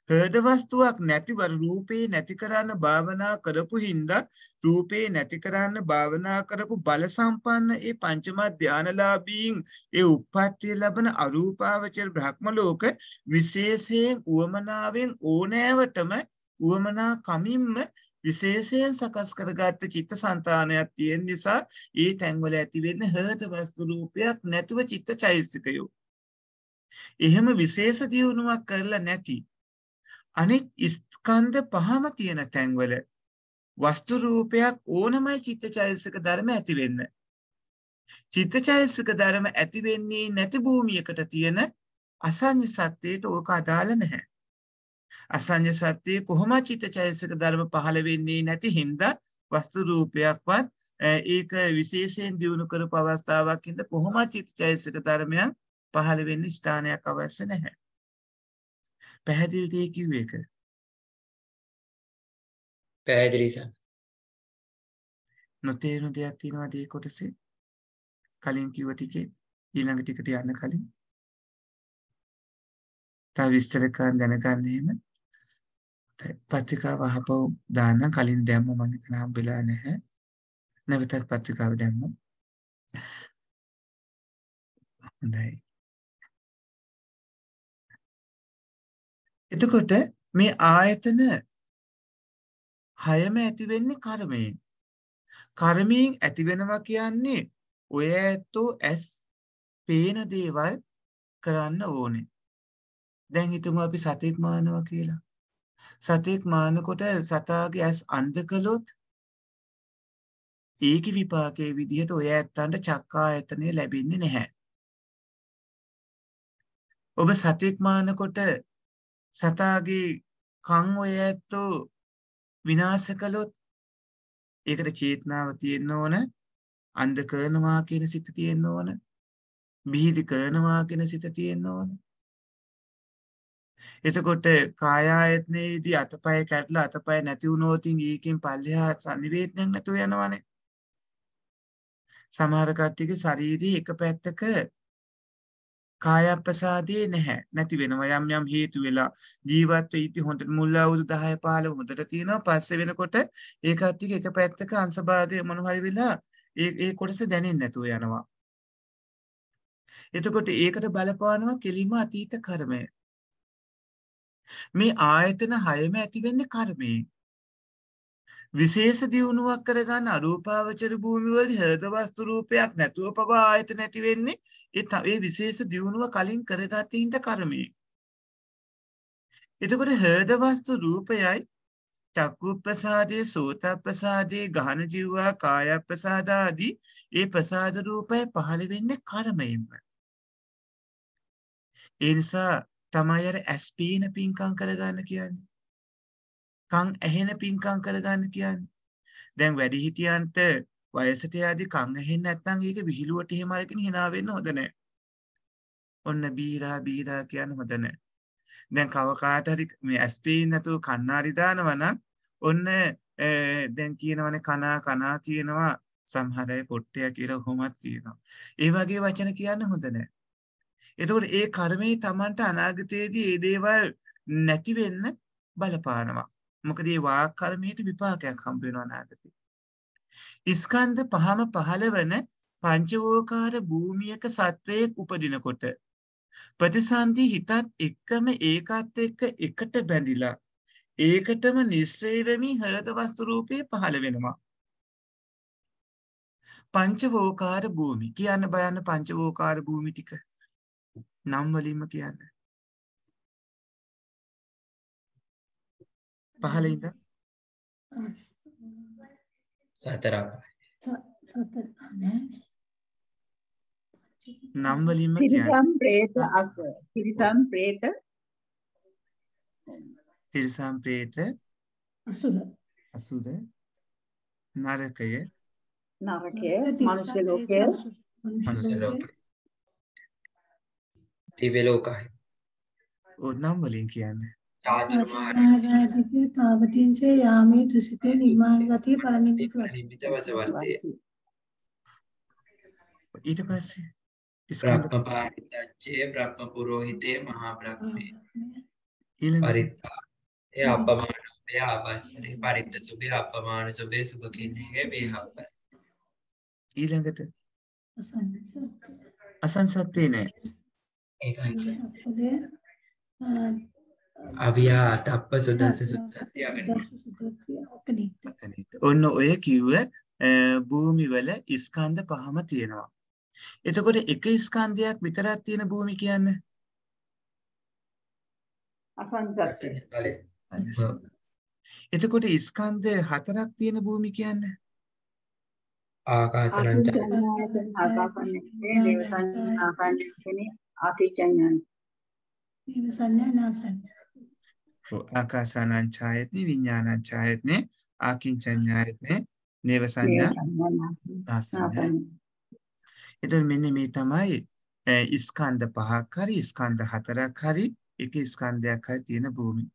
හෘද වස්තුවක් නැතිව රූපේ නැති කරන්න භාවනා කරපු හින්දා රූපේ නැති කරන්න භාවනා කරපු බල සම්පන්න ඒ පංචම ධානලාභීන් ඒ උප්පත්තිය ලබන අරූපාවචර බ්‍රහ්ම ලෝක විශේෂයෙන් උවමනාවෙන් ඕනෑවටම උවමනා කමින්ම විශේෂයෙන් සකස් කරගත්ත චිත්ත සන්තානයක් තියෙන් නිසා ඒ තැන්වල ඇතිවෙන්න හට වස්තු රූපයක් නැතුව චිත්ත චෛසිකයෝ. එහෙම විශේෂ දියුණුවක් කරලා නැති අනිත් ස්කන්ධ පහම තියෙන තැන්වල වස්තු රූපයක් ඕනමයි චිත්තචෛතසික ධර්ම ඇති වෙන්න. චිත්තචෛතසික ධර්ම ඇති වෙන්නේ නැති භූමියකට තියෙන අසඤ්ඤ සත්‍යයට ඕක අදාළ නැහැ. අසඤ්ඤ සත්‍යයේ කොහොම චිත්තචෛතසික ධර්ම පහළ වෙන්නේ නැති හින්දා වස්තු රූපයක්වත් ඒක විශේෂයෙන් දියුණු කරපු අවස්ථාවක් හින්දා කොහොම චිත්තචෛතසික ධර්මයන් පහළ වෙන්න ස්ථානයක් අවශ්‍ය නැහැ. පැහැදිලිද ඒ කිව්වේ ඒක? පැහැදිලි සර්. නොතේරුණු දෙයක් තියෙනවද ඒ කොටසේ? කලින් කිව්ව ටිකේ ඊළඟ ටිකට යන්න කලින්. තව විස්තර කරන් දැනගන්න එහෙම. පත්‍රිකාව අහපව දාන්න කලින් දැම්ම මම හිතන හම්බෙලා නැහැ. නැවතත් පත්‍රිකාව දැම්ම. හොඳයි. එතකොට මේ ආයතන හයම ඇති වෙන්නේ කර්මයෙන්. කර්මයෙන් ඇති වෙනවා කියන්නේ ඔය ඇත්තෝ ඇස් පේන දේවල් කරන්න ඕනේ. දැන් හිතමු අපි සතෙක් මානවා කියලා. සතෙක් මානකොට සතාගේ ඇස් අන්ධ කළොත් ඒකේ විපාකයේ විදිහට ඔය ඇත්තන්ට චක්කායතනය ලැබෙන්නේ නැහැ. ඔබ සතෙක් මානකොට සතාගේ කං ඔය ඇත්තෝ විනාශ කළොත් ඒකට චේතනාව තියෙන්න ඕන අන්ධ කරනවා කියන සිත තියෙන්න ඕන බිහිදි කරනවා කියන සිත තියෙන්න ඕන එතකොට කායායත්නයේදී අතපය කැඩලා අතපය නැති වුණොතින් ඒකෙන් පල්ලෙහා සංනිවේදනයක් නැතුව යනවනේ සමහර කට්ටියගේ ශරීරයේ එක පැත්තක කායප්‍රසාදේ නැහැ නැති වෙනවා යම් යම් හේතු වෙලා ජීවත් වෙ ඉති හොඳට මුල් අවුරුදු 10 15 හොඳට තියෙනවා පස්සේ වෙනකොට ඒකත් එක්ක එක පැත්තක අංශභාගය මොනවා හරි වෙලා ඒ ඒ කොටස දැනෙන්නේ නැතුව යනවා එතකොට ඒකට බලපානවා කෙලිම අතීත කර්මය මේ ආයතන හයම ඇතිවෙන්නේ කර්මයෙන් විශේෂ දියුණුවක් කරගන්න අරූපාවචර භූමිවල හද වස්තු රූපයක් නැතුව පවා ආයත නැති වෙන්නේ ඒ ඒ විශේෂ දියුණුව කලින් කරගත්තින්ට කර්මය. එතකොට හද වස්තු රූපයයි චක්කුප්පසාදේ සෝතප්පසාදේ ගහන ජීවවා කායප්පසාද ආදී ඒ ප්‍රසාද රූපය පහළ වෙන්නේ කර්මයෙන්ම. ඒ නිසා තමයි අර ඇස් පේන පින්කම් කරගන්න කියන්නේ. කන් ඇහෙන පින්කම් කරගන්න කියන්නේ. දැන් වැඩිහිටියන්ට වයසට යදී කන් ඇහෙන්නේ නැත්නම් ඒක විහිළුවට එහෙම අරගෙන hina වෙන්න හොඳ නැහැ. ඔන්න බීලා බීලා කියන්න හොඳ නැහැ. දැන් කව කාට හරි මේ ඇස්පීන් නැතුව කණ්ණාඩි දානවා නම් ඔන්න දැන් කියනවනේ කනා කනා කියනවා සමහර අය පොට්ටය කියලා කොහොමත් කියනවා. ඒ වගේ වචන කියන්න හොඳ නැහැ. එතකොට ඒ කර්මයේ Tamanට අනාගතයේදී ඒ දේවල් නැති වෙන්න බලපානවා. මොකද මේ වාග් කර්මයට විපාකයක් හම්බ වෙනවා අනාගතේ. ස්කන්ධ පහම පහළවන පංචවෝකාර භූමියක සත්වයෙක් උපදිනකොට ප්‍රතිසන්දි හිතත් එක්කම ඒකත් එක්ක එකට බැඳිලා ඒකටම නිස්සය වෙමින් හෘද වස්තු රූපේ පහළ වෙනවා. පංචවෝකාර භූමි කියන්න බයන්න පංචවෝකාර භූමි ටික නම් වලින්ම කියන්න. පහළ ඉඳන් සතරක් සතර නෑ නම් වලින්ම තිරිසම් പ്രേත අස තිරිසම් പ്രേත තිරිසම් പ്രേත අසුර අසුර නරකය නරකය මනුෂ්‍ය ලෝකය මනුෂ්‍ය ලෝකය දිව්‍ය ලෝකය ඕ නම් වලින් කියන්නේ චාතුර්මාර්ගික තාවතින්සේ යාමේ දුසිතේ නිමාර්ගතිය පරිණිත පරිණිත වසවර්තේ ඊට පස්සේ ස්කන්ධපාරිත්‍යාජේ බ්‍රහ්ම පුරোহিতේ මහා බ්‍රහ්මේ පරිත්‍යා ඒ අපමාන ඒ ආවස්සරේ පරිත්‍ත සුභේ අපමාන සුභේ සුභ කින්නේගේ වේහප්ප ඊළඟට අසංසත්තේ නෑ ඒකයි අව්‍යා තප්ප සුදස ඔන්න ඔය කිව්ව භූමිවල ඉස්කන්ධ පහම තියෙනවා. එතකොට එක ඉස්කන්ධයක් විතරක් තියෙන භූමි කියන්න. එතකොට ඉස්කන්ධ හතරක් තියෙන භූමි කියන්න. ආකාසරංච ආකාසන්නේ දේවසඤ්ඤා ආකාසන්නේ ආකිච්ඡඤ්ඤා දේවසඤ්ඤා නාසඤ්ඤා ආකාසානං ඡායතනේ විඥානං ඡායතනේ ආකින්චඤ්ඤායතනේ නේව සංඥා එතකොට මෙන්න මේ තමයි ස්කන්ධ පහක් හරි ස්කන්ධ හතරක් හරි එක ස්කන්ධයක් හරි තියෙන භූමිය.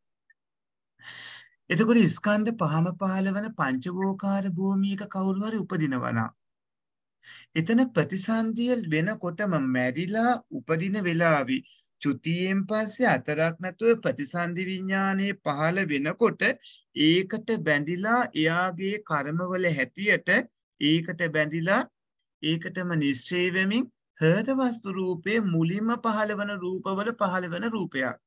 එතකොට ස්කන්ධ පහම පහළ වන පංචවෝකාර භූමියක කවුරු හරි උපදිනවා එතන ප්‍රතිසන්දිය වෙනකොටම මැරිලා උපදින වෙලාවේ චුතියෙන් පස්සේ අතරක් නැතුව ප්‍රතිසන්ධි විඤ්ඥානයේ පහළ වෙනකොට ඒකට බැඳිලා එයාගේ කරමවල හැටියට ඒකට බැඳිලා ඒකටම නිශ්්‍රේවමින් හදවස්තු රූපය මුලින්ම පහළ වන රූපවල පහළ වන රූපයක්.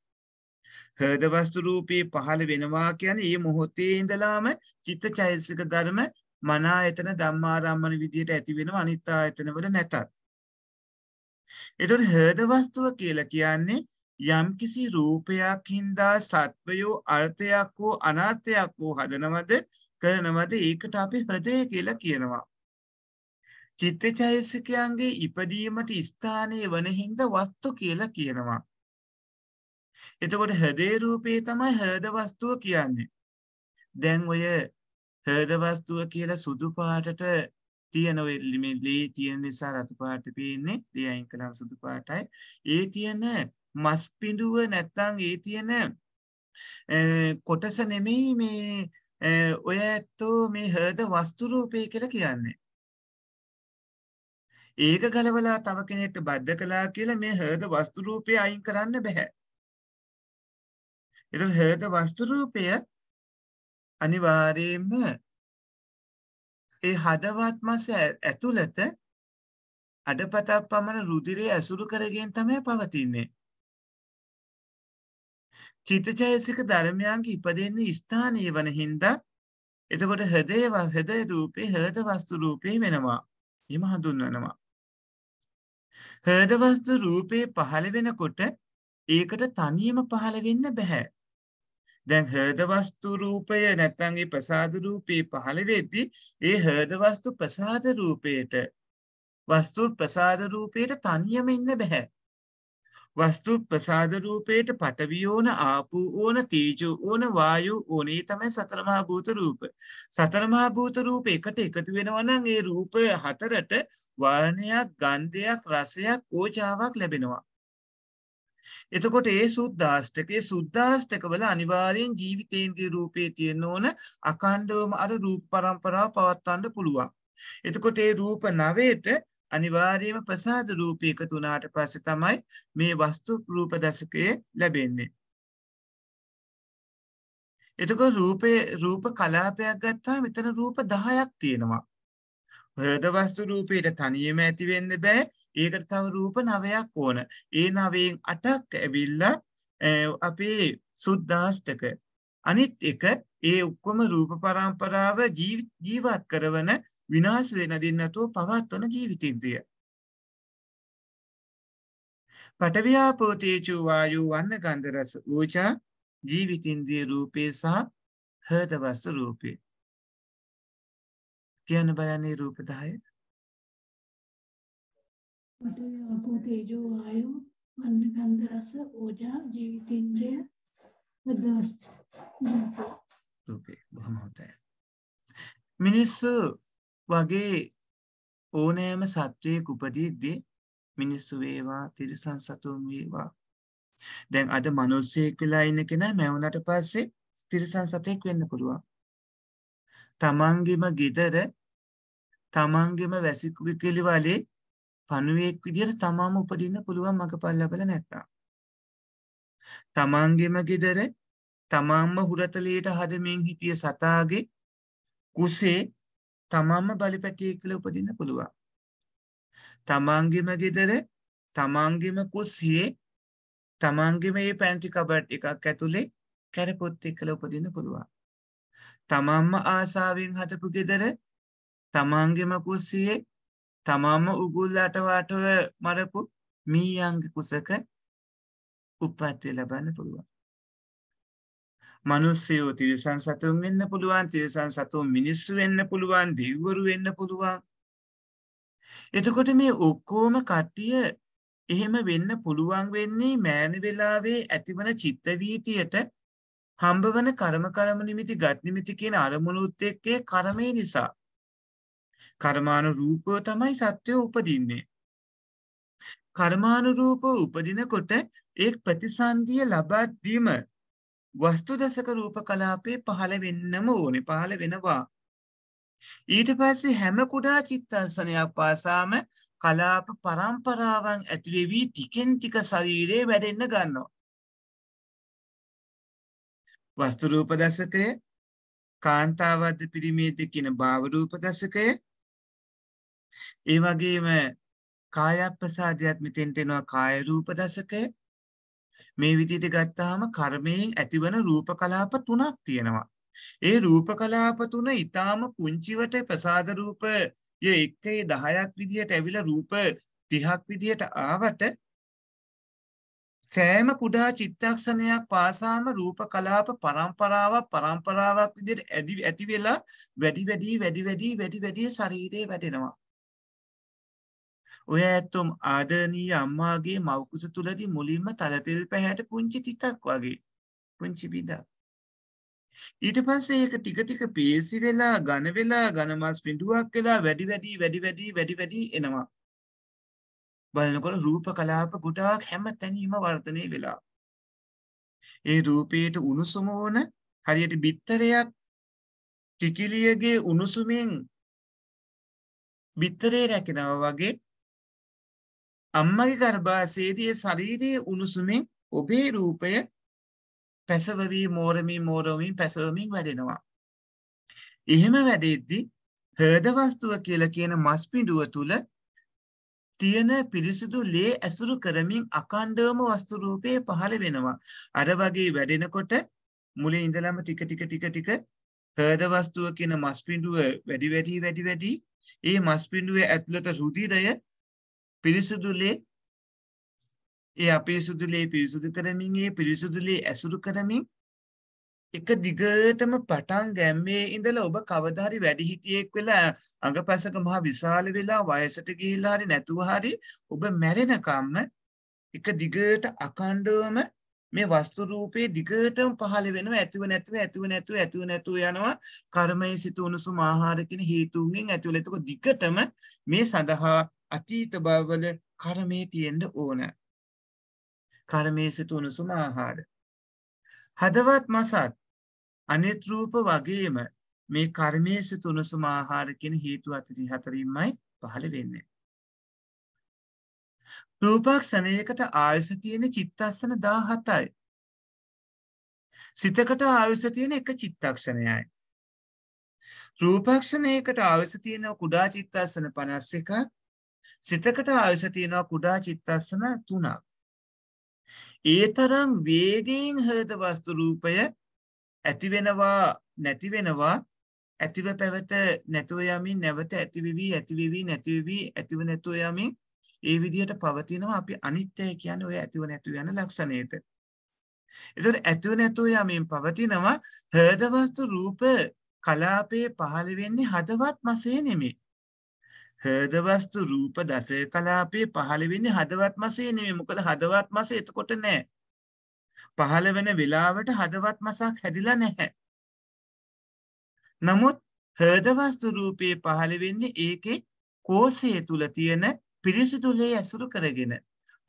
හදවස්තු රූපයේ පහළ වෙනවා කියන ඒ මොහොතේ ඉඳලාම චිත්ත චෛසික ධර්ම මනා එතන දම්මාරම්මන විදියට ඇතිවෙන අනිතා එතනවල නැතත්. එතුොට හදවස්තුව කියල කියන්නේ යම්කිසි රූපයක් හින්දා සත්වයෝ අර්ථයක් වෝ අනර්ථයක් වෝ හදනවද කරනවද ඒකට අපි හදය කියලා කියනවා. චිත්තචෛසිකයන්ගේ ඉපදීමට ස්ථානය වනහින්ද වස්තු කියලා කියනවා. එතකොට හදේ රූපයේ තමයි හදවස්තුව කියන්නේ. දැන් ඔය හදවස්තුව කියලා සුදු පාටට තියෙන ලේ තියෙන නිසා රතුපාට පේන්නේ දේ අයින් කළම සුදු පාටයි ඒ තියෙන මස් පිඩුව නැත්තං ඒ තියෙන කොටස නෙමෙයි මේ ඔය ඇත්තෝ මේ හද වස්තුරූපය කළ කියන්නේ ඒක ගලවලා තව කෙනෙක්ට බද්ධ කලා කියලා මේ හද වස්තුරූපය අයින් කරන්න බැහැ එතු හද වස්තුරූපය අනිවාරයෙන්ම ඒ හදවත් මස ඇතුළත අඩපතක් පමණ රුධිරය ඇසුරු කරගෙන් තමයි පවතින්නේ. චිතචෛසික ධර්මයන්ගේ ඉපදෙන්නේ ස්ථානීය වන හින්දා එතකොට හදේ හදේ රූපේ හද වස්තු රූපේ වෙනවා. එහෙම හඳුන්වනවා. හද වස්තු රූපේ පහළ වෙනකොට ඒකට තනියම පහළ වෙන්න බෑ. දැන් හදවස්තු රූපය නැත්තන්ගේ ප්‍රසාද රූපී පහළ වෙද්දි ඒ හදවස්තු ප්‍රසාද රූපයට වස්තු ප්‍රසාද රූපයට තනියම ඉන්න බැහැ. වස්තු ප්‍රසාද රූපයට පටවියෝන ආපු ඕන තීජු ඕන වායු ඕනේ තමයි සතරමහා භූත රූප. සතරමහා භූත රූප එකට එකතු වෙනවනම් ඒ රූපය හතරට වර්ණයක් ගන්ධයක් රසයක් ඕජාවක් ලැබෙනවා. එතකොට ඒ සුද්දාස්ටකයේ සුද්දාස්ටකවල අනිවාරයෙන් ජීවිතයන්ගේ රූපේ තියෙන ඕන අකණ්ඩවම අර රූප පරම්පරා පවත්තන්න පුළුවන්. එතකොට ඒ රූප නවේට අනිවාර්යම ප්‍රසාද රූපයක තුනාට පස්ස තමයි මේ වස්තු රූප දසකය ලැබෙන්නේ. එතක රූපය රූප කලාපයක් ගත්තා මෙතන රූප දහයක් තියෙනවා. හද වස්තු රූපයට තනියම ඇතිවෙන්න බෑ ඒකට තව රූප නවයක් ඕන. ඒ නවයෙන් අටක් ඇවිල්ලා අපේ සුද්දාස්ටක. අනිත් එක ඒ ඔක්කොම රූප පරම්පරාව ජීවත් කරවන විනාශ වෙන දෙන්නතුව පවත්වන ජීවිතින්දිය. පටවි්‍යාපෝතේචූ වායූ වන්න ගන්ධරස ඌචා ජීවිතින්දිය රූපේ සහ හදවස්තු රූපේ. කියන්න බලන්නේ රූපදාය පඨවි ආපෝ තේජෝ වායෝ වන්න ගන්ධ රස ඕජා ජීවිතේන්ද්‍රය බද්ධවස්තු ලෝකේ බොහොම හොඳයි මිනිස්සු වගේ ඕනෑම සත්වයක උපදීද්දී මිනිස්සු වේවා තිරිසන් සතුන් වේවා දැන් අද මනුස්සයෙක් වෙලා ඉන්න කෙනා මැවුනට පස්සේ තිරිසන් සතෙක් වෙන්න පුළුවන් තමන්ගෙම ගෙදර තමන්ගෙම වැසිකුවි කෙලි වලේ පණුවෙක් විදියට තමාම උපදින්න පුළුවන් මඟපල් ලැබලා නැත්නම්. තමන්ගෙම ගෙදර තමාම්ම හුරතලයට හදමින් හිටිය සතාගේ කුසේ තමාම්ම බලපැටියෙක් කියලා උපදින්න පුළුවන්. තමන්ගෙම ගෙදර තමන්ගෙම කුස්සියේ තමන්ගෙම මේ පැන්ටි කබඩ් එකක් ඇතුලේ කැරපොත් එක්කලා උපදින්න පුළුවන්. තමන්ම ආසාවෙන් හදපු ගෙදර තමන්ගෙම කුස්සියේ තමාම උගුල්ලට වාටව මරපු මී අංග කුසක උපත්ති ලබන්න පුළුවන් මනුස්සයෝ තිරිසන් සතුන් වෙන්න පුළුවන් තිරිසන් සතුන් මිනිස්සු වෙන්න පුළුවන් දිව්වරු වෙන්න පුළුවන් එතකොට මේ ඔක්කෝම කට්ටිය එහෙම වෙන්න පුළුවන් වෙන්නේ මෑණ වෙලාවේ ඇතිවන චිත්තවීතියට හම්බවන කරම කරම නිමිති ගත් නිමිති කියන අරමුණුත් එක්කේ කරමය නිසා කර්මානු රූපව තමයි සත්‍යය උපදින්නේ. කර්මානු රූපව උපදිනකොට ඒ ප්‍රතිසන්දිය ලබාදීම වස්තු දසක රූප කලාපේ පහළ වෙන්නම ඕනේ පහළ වෙනවා. ඊට පස්සේ හැම කුඩා චිත්තස්සනයක් පාසාම කලාප පරම්පරාවන් ඇතිවෙවී ටිකෙන් ටික ශරීරයේ වැඩෙන්න ගන්නවා. වස්තුරූප දසකය කාන්තාවද්ද පිරිමේද කියන භාවරූප දසකය ඒ වගේම කායප්පසාදයක් මෙතෙන්ට එනවා කාය රූප දශකය. මේ විදිහට ගත්තාම කර්මයෙන් ඇතිවන රූප කලාප තුනක් තියෙනවා. ඒ රූප කලාප තුන ඊටාම පුංචිවට ප්‍රසාද රූපය 1ේ 10ක් විදිහට ඇවිලා රූප 30ක් විදිහට ආවට සෑම කුඩා චිත්තක්ෂණයක් පාසාම රූප කලාප පරම්පරාවක් පරම්පරාවක් විදිහට ඇති වෙලා වැඩි වැඩි වැඩි වැඩි වැඩි වැඩි ශරීරේ වැඩෙනවා. ඔය ඇත්තුම් ආදරණී අම්මාගේ මවකුස තුළදි මුලින්ම තලතෙල් පැහැට පුංචි තිතක් වගේ පුංචි බිදක්. ඊට පස්සේ ඒක ටිකතික පේසි වෙලා ගණ වෙලා ගණමස් පිඩුවක් වෙලා වැඩි වැඩී වැඩි වැඩී වැඩි වැඩී එනවා. බලනකොට රූප කලාප ගොඩාක් හැම තැනීම වර්තනය වෙලා. ඒ රූපයට උණුසුම ඕන හරියට බිත්තරයක් කිකිලියගේ උණුසුමෙන් බිත්තරේ රැකෙනව වගේ අම්මගේ ගර්භාසයේදී ශරීරයේ උණුසුමින් ඔබේ රූපය පැසවවී මෝරමී මෝරවමින් පැසවමින් වැඩෙනවා. එහෙම වැඩෙද්දි හදවස්තුව කියල කියන මස් පිඩුව තුළ තියෙන පිරිසිදු ලේ ඇසුරු කරමින් අකණ්ඩවම වස්තුරූපය පහළ වෙනවා. අර වගේ වැඩෙනකොට මුලින් ඉඳලම ටික ටික ටික ටික හදවස්තුව කියන මස් පිඩුව වැඩි වැඩී වැඩි වැඩී ඒ මස් පිඩුව ඇතුළත රුදිරය පිරිසුදුලේ ඒ අපිරිසුදුලේ පිරිසුදු කරමින් ඒ පිරිසුදුලේ ඇසුරු කරමින් එක දිගටම පටන් ගැම්මේ ඉඳලා ඔබ කවදාහරි වැඩිහිටියෙක් වෙලා අඟපසක මහා විශාල වෙලා වයසට ගිහිල්ලා හරි නැතුව හරි ඔබ මැරෙනකම්ම එක දිගට අඛණ්ඩවම මේ වස්තු රූපේ දිගටම පහළ වෙනවා ඇතුව නැතුව ඇතුව නැතුව ඇතුව නැතුව යනවා කර්මයේ සිත උණුසුම ආහාර කියන හේතුන්ගෙන් ඇතුවල එතකොට දිගටම මේ සඳහා අතීත බවවල කරමේ තියෙන්ට ඕන කරමේ සිත උණුසුම ආහාර හදවත් මසත් අනෙත්රූප වගේම මේ කර්මය සිත උණුසුම ආහාරකෙන හේතු අතිරි හතරින්මයි පහළ වෙන්නේ රූපක් සනයකට ආයුස තියෙන චිත්තස්සන දා හතයි සිතකට ආයුස තියෙන එක චිත්තක්ෂණයයි රූපක්ෂණයකට ආවස තියෙන කුඩා චිත්තස්සන පනස් එකත් සිතකට ආයුෂ තියෙනවා කුඩා චිත්තස්සන තුනක්. ඒ තරම් වේගයෙන් හද වස්තු රූපය ඇති වෙනවා නැති වෙනවා ඇතිව පැවත නැතුව යමින් නැවත ඇතිවිවි ඇතිවිවි නැතිවිවි ඇතිව නැතුව යමින් ඒ විදිහට පවතිනවා අපි අනිත්‍යය කියන්නේ ඔය ඇතිව නැතුව යන ලක්ෂණයට. එතකොට ඇතිව නැතුව යමින් පවතිනවා හද වස්තු රූප කලාපයේ පහළ වෙන්නේ හදවත් මාසේ නෙමෙයි. හදවස්තු රූප දසය කලාපයේ පහළවෙන්නේ හදවත් මසේ නෙමේ මොකද හදවත් මස එතකොට නෑ. පහළ වෙන වෙලාවට හදවත් මසක් හැදිලා නැහැ. නමුත් හදවස්තු රූපයේ පහළවෙන්නේ ඒකේ කෝසය තුළ තියෙන පිරිසිදුලේ ඇසුරු කරගෙන.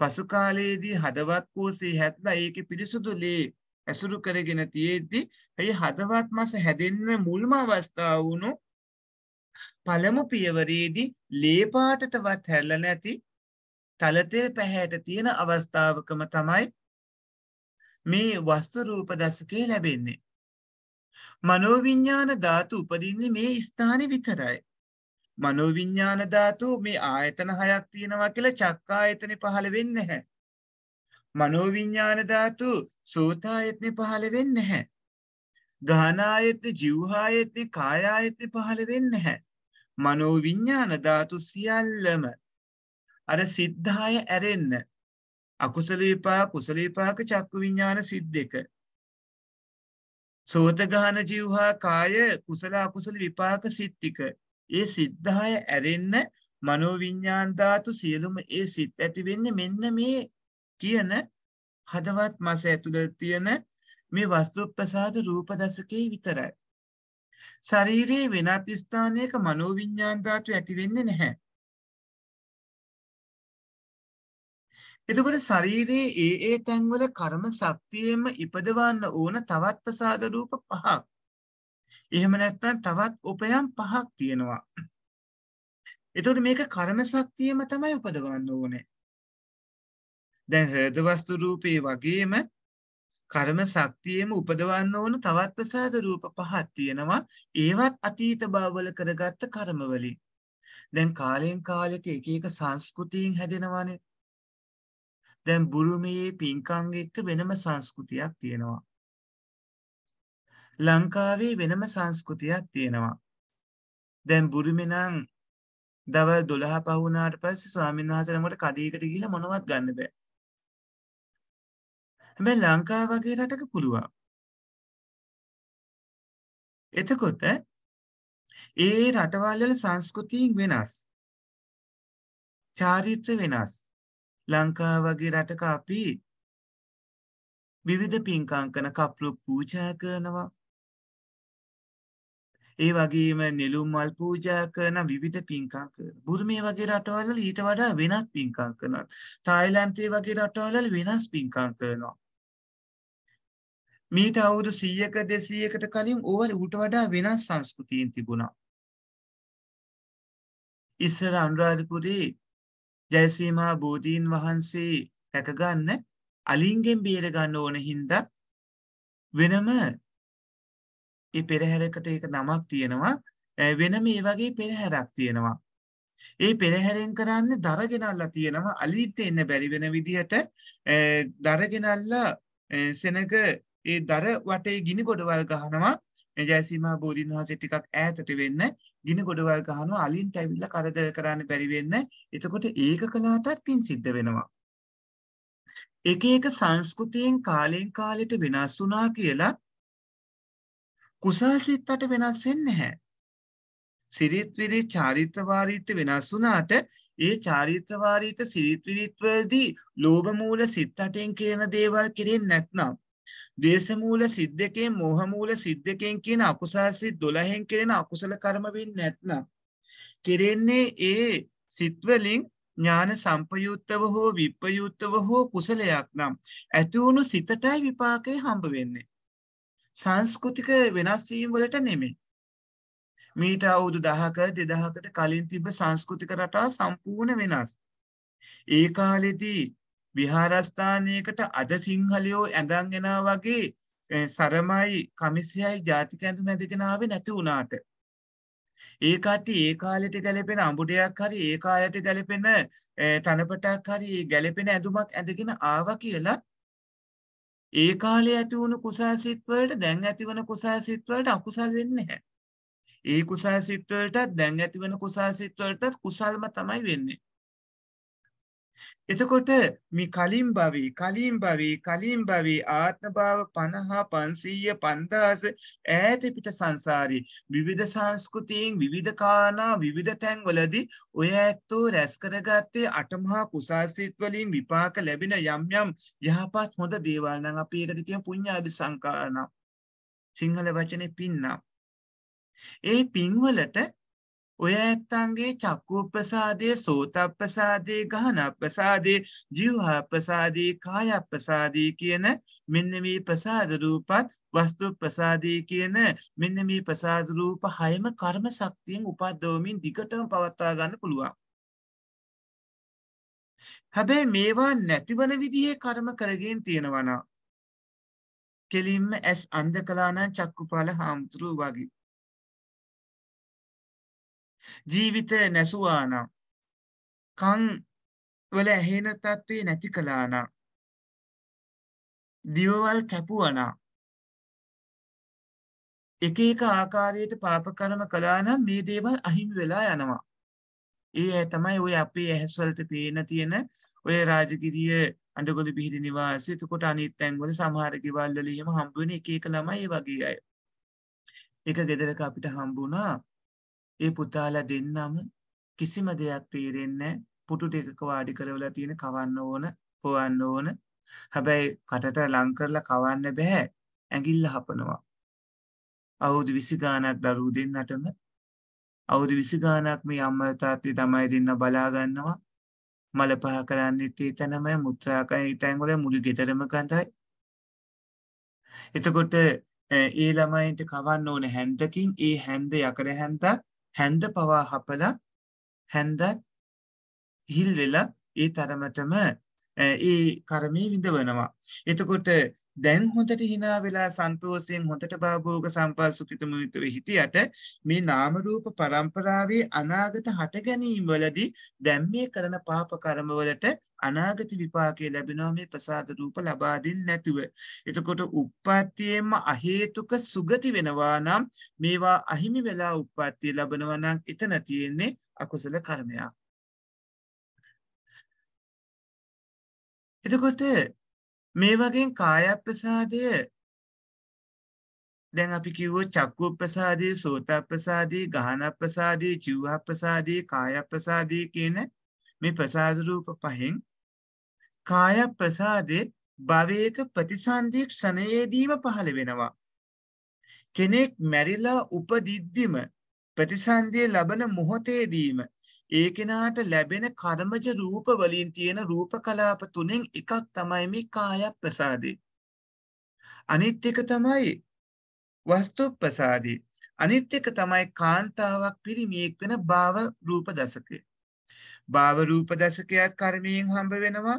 පසුකාලයේදී හදවත් කෝසේ හැත්ලා ඒක පිරිසුදුලේ ඇසුරු කරගෙන තියෙද්දි ඇයි හදවත් මස හැදෙන්න මුල්ම අවස්ථාව වුණු පළමු පියවරේදී ලේපාටටවත් හැරල නැති තලතෙල් පැහැයට තියෙන අවස්ථාවකම තමයි මේ වස්තුරූප දසකේ ලැබෙන්නේ. මනෝවිඤ්ඥාන ධාතු උපදින්නේ මේ ස්ථානි විතරයි. මනෝවිඤ්ඥාන ධාතු මේ ආයතන හයක් තියෙනවා කියලා චක්කායතන පහළ වෙන්න හැ. මනෝවිඤ්ඥාන ධාතු සෝතායත්නය පහළ වෙන්න හැ. ගානායත්‍ය ජිව්හායත්‍ය කායායත්‍ය පහළ වෙන්න හැ. මනෝවිඤ්ඤාන ධාතු සියල්ලම අර සිද්ධාය ඇරෙන්න අකුසල විපාක කුසල විපාක චක්කු විඤ්ඤාන සිත් දෙක සෝත ගාන ජීවහා කාය කුසල අකුසල විපාක සිත් ටික ඒ සිද්ධාය ඇරෙන්න මනෝවිඤ්ඤාන් ධාතු සියලුම ඒ සිත් ඇති වෙන්නේ මෙන්න මේ කියන හදවත් මාස ඇතුළත තියෙන මේ වස්තු ප්‍රසාද රූප දශකේ විතරයි ශරීරයේ වෙනත් ස්ථානයක මනෝවිඤ්ඤාණ ධාතු ඇති වෙන්නේ නැහැ. එතකොට ශරීරයේ ඒ ඒ තැන්වල කර්ම ශක්තියෙම ඉපදවන්න ඕන තවත් ප්‍රසාද රූප පහක්. එහෙම නැත්නම් තවත් උපයම් පහක් තියෙනවා. එතකොට මේක කර්ම ශක්තියෙම තමයි උපදවන්න ඕනේ. දැන් හෘද වස්තු රූපේ වගේම කර්ම ශක්තියෙම උපදවන්න ඕන තවත් ප්‍රසාද රූප පහක් තියෙනවා ඒවත් අතීත භවවල කරගත්ත කර්ම වලින් දැන් කාලයෙන් කාලයට එක එක සංස්කෘතීන් හැදෙනවානේ දැන් බුරුමයේ පින්කම් එක්ක වෙනම සංස්කෘතියක් තියෙනවා ලංකාවේ වෙනම සංස්කෘතියක් තියෙනවා දැන් බුරුමේ නම් දවල් 12 පහ වුණාට පස්සේ ස්වාමීන් වහන්සේලමට කඩේකට ගිහිල්ලා මොනවත් ගන්න බෑ හැබැයි ලංකා වගේ රටක පුළුවන්. එතකොට ඒ රටවල් වල සංස්කෘතීන් වෙනස්. චාරිත්‍ර වෙනස්. ලංකා වගේ රටක අපි විවිධ පින්කම් කරන කප්ලු පූජා කරනවා. ඒ වගේම නෙළුම් මල් පූජා කරන විවිධ පින්කම් කරනවා. බුරුමේ වගේ රටවල් ඊට වඩා වෙනස් පින්කම් කරනවා. තායිලන්තයේ වගේ රටවල් වෙනස් පින්කම් කරනවා. මීට අවුරුදු 100ක 200කට කලින් ඕවල් ඌට වඩා වෙනස් සංස්කෘතියන් තිබුණා. ඉස්සර අනුරාධපුරේ ජයසීමා බෝධීන් වහන්සේ රැකගන්න අලින්ගෙන් බේර ගන්න ඕන හින්දා වෙනම ඒ පෙරහැරකට ඒක නමක් තියෙනවා වෙනම ඒ වගේ පෙරහැරක් තියෙනවා. ඒ පෙරහැරෙන් කරන්නේ දරගෙනල්ලා තියෙනවා අලිත් එන්න බැරි වෙන විදිහට දරගෙනල්ලා සෙනක ඒ දර වටේ ගිනි ගොඩවල් ගහනවා ජයසීම බෝධීන් වහස ටිකක් ඈතට වෙන්න ගිනි ගොඩවල් ගහනු අලින් ටැවිල්ල කරදර කරන්න බැරිවෙන්න එතකොට ඒක කලාටත් පින් සිද්ධ වෙනවා. එක එක සංස්කෘතියෙන් කාලෙන් කාලෙට වෙනස් වනා කියලා කුසල් සිත්තට වෙනස්වෙන්න හැ. සිරිත්විරි චාරිත්‍රවාරීත්‍ය වෙනස් වනාට ඒ චාරිත්‍රවාරීත සිරිත්විරිත්වලදී ලෝබමූල සිත්තටෙන් කියන දේවල් කිරෙන් නැත්නම් දේශමූල සිද්ධකෙන් මොහමූල සිද්ධකෙන් කියන අකුසාසි දොළහෙන් කෙනෙන අකුසල කර්මවෙන් නැත්නම්. කෙරෙන්නේ ඒ සිත්වලින් ඥාන සම්පයුත්තව හෝ විප්පයුත්තව හෝ කුසලයක් නම්. ඇතිවුණු සිතටයි විපාකය හම්බ වෙන්නේ. සංස්කෘතික වෙනස්වීම් වලට නෙමේ. මීට අවුදු දහක දෙදහකට කලින් තිබ සංස්කෘතික රටා සම්පූර්ණ වෙනස්. ඒ කාලෙදී විහාරස්ථානයකට අද සිංහලයෝ ඇඳන්ගෙන වගේ සරමයි කමිසියයි ජාතික ඇඳුම ඇඳගෙනාවේ නැති වුණාට. ඒකට ඒ කාලෙට ගැලපෙන අඹුඩයක් හරි ඒ කාලයට ගැලපෙන තනපටක් හරි ගැලපෙන ඇඳුමක් ඇඳගෙන ආව කියලා ඒ කාලේ ඇති වුණු කුසාසිත වලට දැන් ඇතිවන කුසාසිත වලට අකුසල් වෙන්නේ නැහැ. ඒ කුසාසිත වලටත් දැන් ඇතිවන කුසාසිත වලටත් කුසල්ම තමයි වෙන්නේ. එතකොට මේ කලින් භවී කලින් භවී කලින් භවී ආත්මභාව පණහා පන්සීය පන්දහස ඈත පිට සංසාරී විවිධ සංස්කෘතියෙන් විවිධකානා විවිධ තැන්වලදී ඔය ඇත්තෝ රැස්කරගත්තේ අටමහා කුසාසිත්වලින් විපාක ලැබෙන යම් යම් යහපත් හොඳ දේවල්නං අපි ඒකදකය පුඤ්ඥාභි සංකාරණ සිංහල වචනය පින්නම්. ඒ පින්වලට ඔය ඇත්තන්ගේ චක්කූප්‍රසාදය සෝතප්‍රසාදය ගහන අප්‍රසාදේ ජිව්හප්‍රසාදී කායප්‍රසාදී කියන මෙන්නමී ප්‍රසාදරූපත් වස්තු ප්‍රසාදී කියන මෙන්නමී ප්‍රසාදරූප හයම කර්ම සක්තියෙන් උපත්දෝමින් දිගටම පවත්වා ගන්න පුළුවන්. හැබැයි මේවා නැතිවන විදිහේ කර්ම කරගෙන් තියෙනවනා. කෙලින්ම ඇස් අන්ද කලානන් චක්කුපාල හාමුතුරු වගේ. ජීවිතය නැසුවානම් කං වල ඇහෙන තත්ත්වේ නැති කලානම් දිවවල් කැපුවනා එක එක ආකාරයට පාපකරම කලානම් මේ දේවල් අහිමි වෙලා යනවා ඒ ඇ තමයි ඔය අපේ ඇහැස්වලට පේන තියෙන ඔය රාජකිරිය අඳගොල පිහිදි නිවාසේ තුකොට අනිත් තැන්වල සමහරකිවල්ලලීම හම්බුවන එක එක ළමයි වගේ අය එක ගෙදරක අපිට හම්බුණා ඒ පුතාලා දෙන්නම කිසිම දෙයක් තේරෙන්නේ පුටු ටිකක වාඩි කරවලා තියෙන කවන්න ඕන පොවන්න ඕන හැබැයි කටට ලං කරලා කවන්න බෑ ඇඟිල්ල හපනවා අවුරුදු 20 ගාණක් දරුවෝ දෙන්නටම අවුරුදු 20 ගාණක් මේ අම්මලා තාත්තේ තමයි දෙන්න බලා ගන්නවා මල පහ කරන්නෙත් ඒ තැනමයි මුත්‍රා කරන තැන් වල මුළු ගෙදරම ගඳයි එතකොට ඒ ළමයින්ට කවන්න ඕන හැන්දකින් ඒ හැන්ද යකඩ හැන්දක් හැන්ද පවා හපලා හැන්දත් හිල් වෙලා ඒ තරමටම ඒ කරමේ විඳවනවා. එතකොට දැන් හොඳට හිනා වෙලා සන්තෝසයෙන් හොඳට භාභෝග සම්පාසුකිතම විතර හිටියට මේ නාමරූප පරම්පරාවේ අනාගත හට ගැනීම්වලදී දැම් මේ කරන පාප කරමවලට අනාගත විපාකය ලැබෙනවා මේ ප්‍රසාද රූප ලබාදින් නැතුව. එතකොට උප්පත්තියෙන්ම අහේතුක සුගති වෙනවා නම් මේවා අහිමි වෙලා උප්පත්තිය ලබනවනම් එතන තියෙන්නේ අකුසල කර්මයක්. එතකොට මේ වගේ කායප්‍රසාදය දැන් අපි කිව්ව චක්කු ප්‍රසාදී සෝත ප්‍රසාදී ගාන ප්‍රසාදී ජීවහ ප්‍රසාදී කාය ප්‍රසාදී කියන මේ ප්‍රසාදරූප පහෙන් කාය ප්‍රසාදය භවයක ප්‍රතිසන්ධී ක්ෂණයේදීම පහළ වෙනවා. කෙනෙක් මැරිලා උපදිද්දිම ප්‍රතිසන්ධිය ලබන මොහොතේදීම ඒ කෙනාට ලැබෙන කර්මජ රූප වලින් තියෙන රූප කලාප තුනෙන් එකක් තමයි මේ කාය ප්‍රසාදේ. අනිත් එක තමයි වස්තු ප්‍රසාදේ. අනිත් එක තමයි කාන්තාවක් පිරිමියෙක් වෙන භාව රූප දසකය. භාව රූප දසකයත් කර්මයෙන් හම්බ වෙනවා.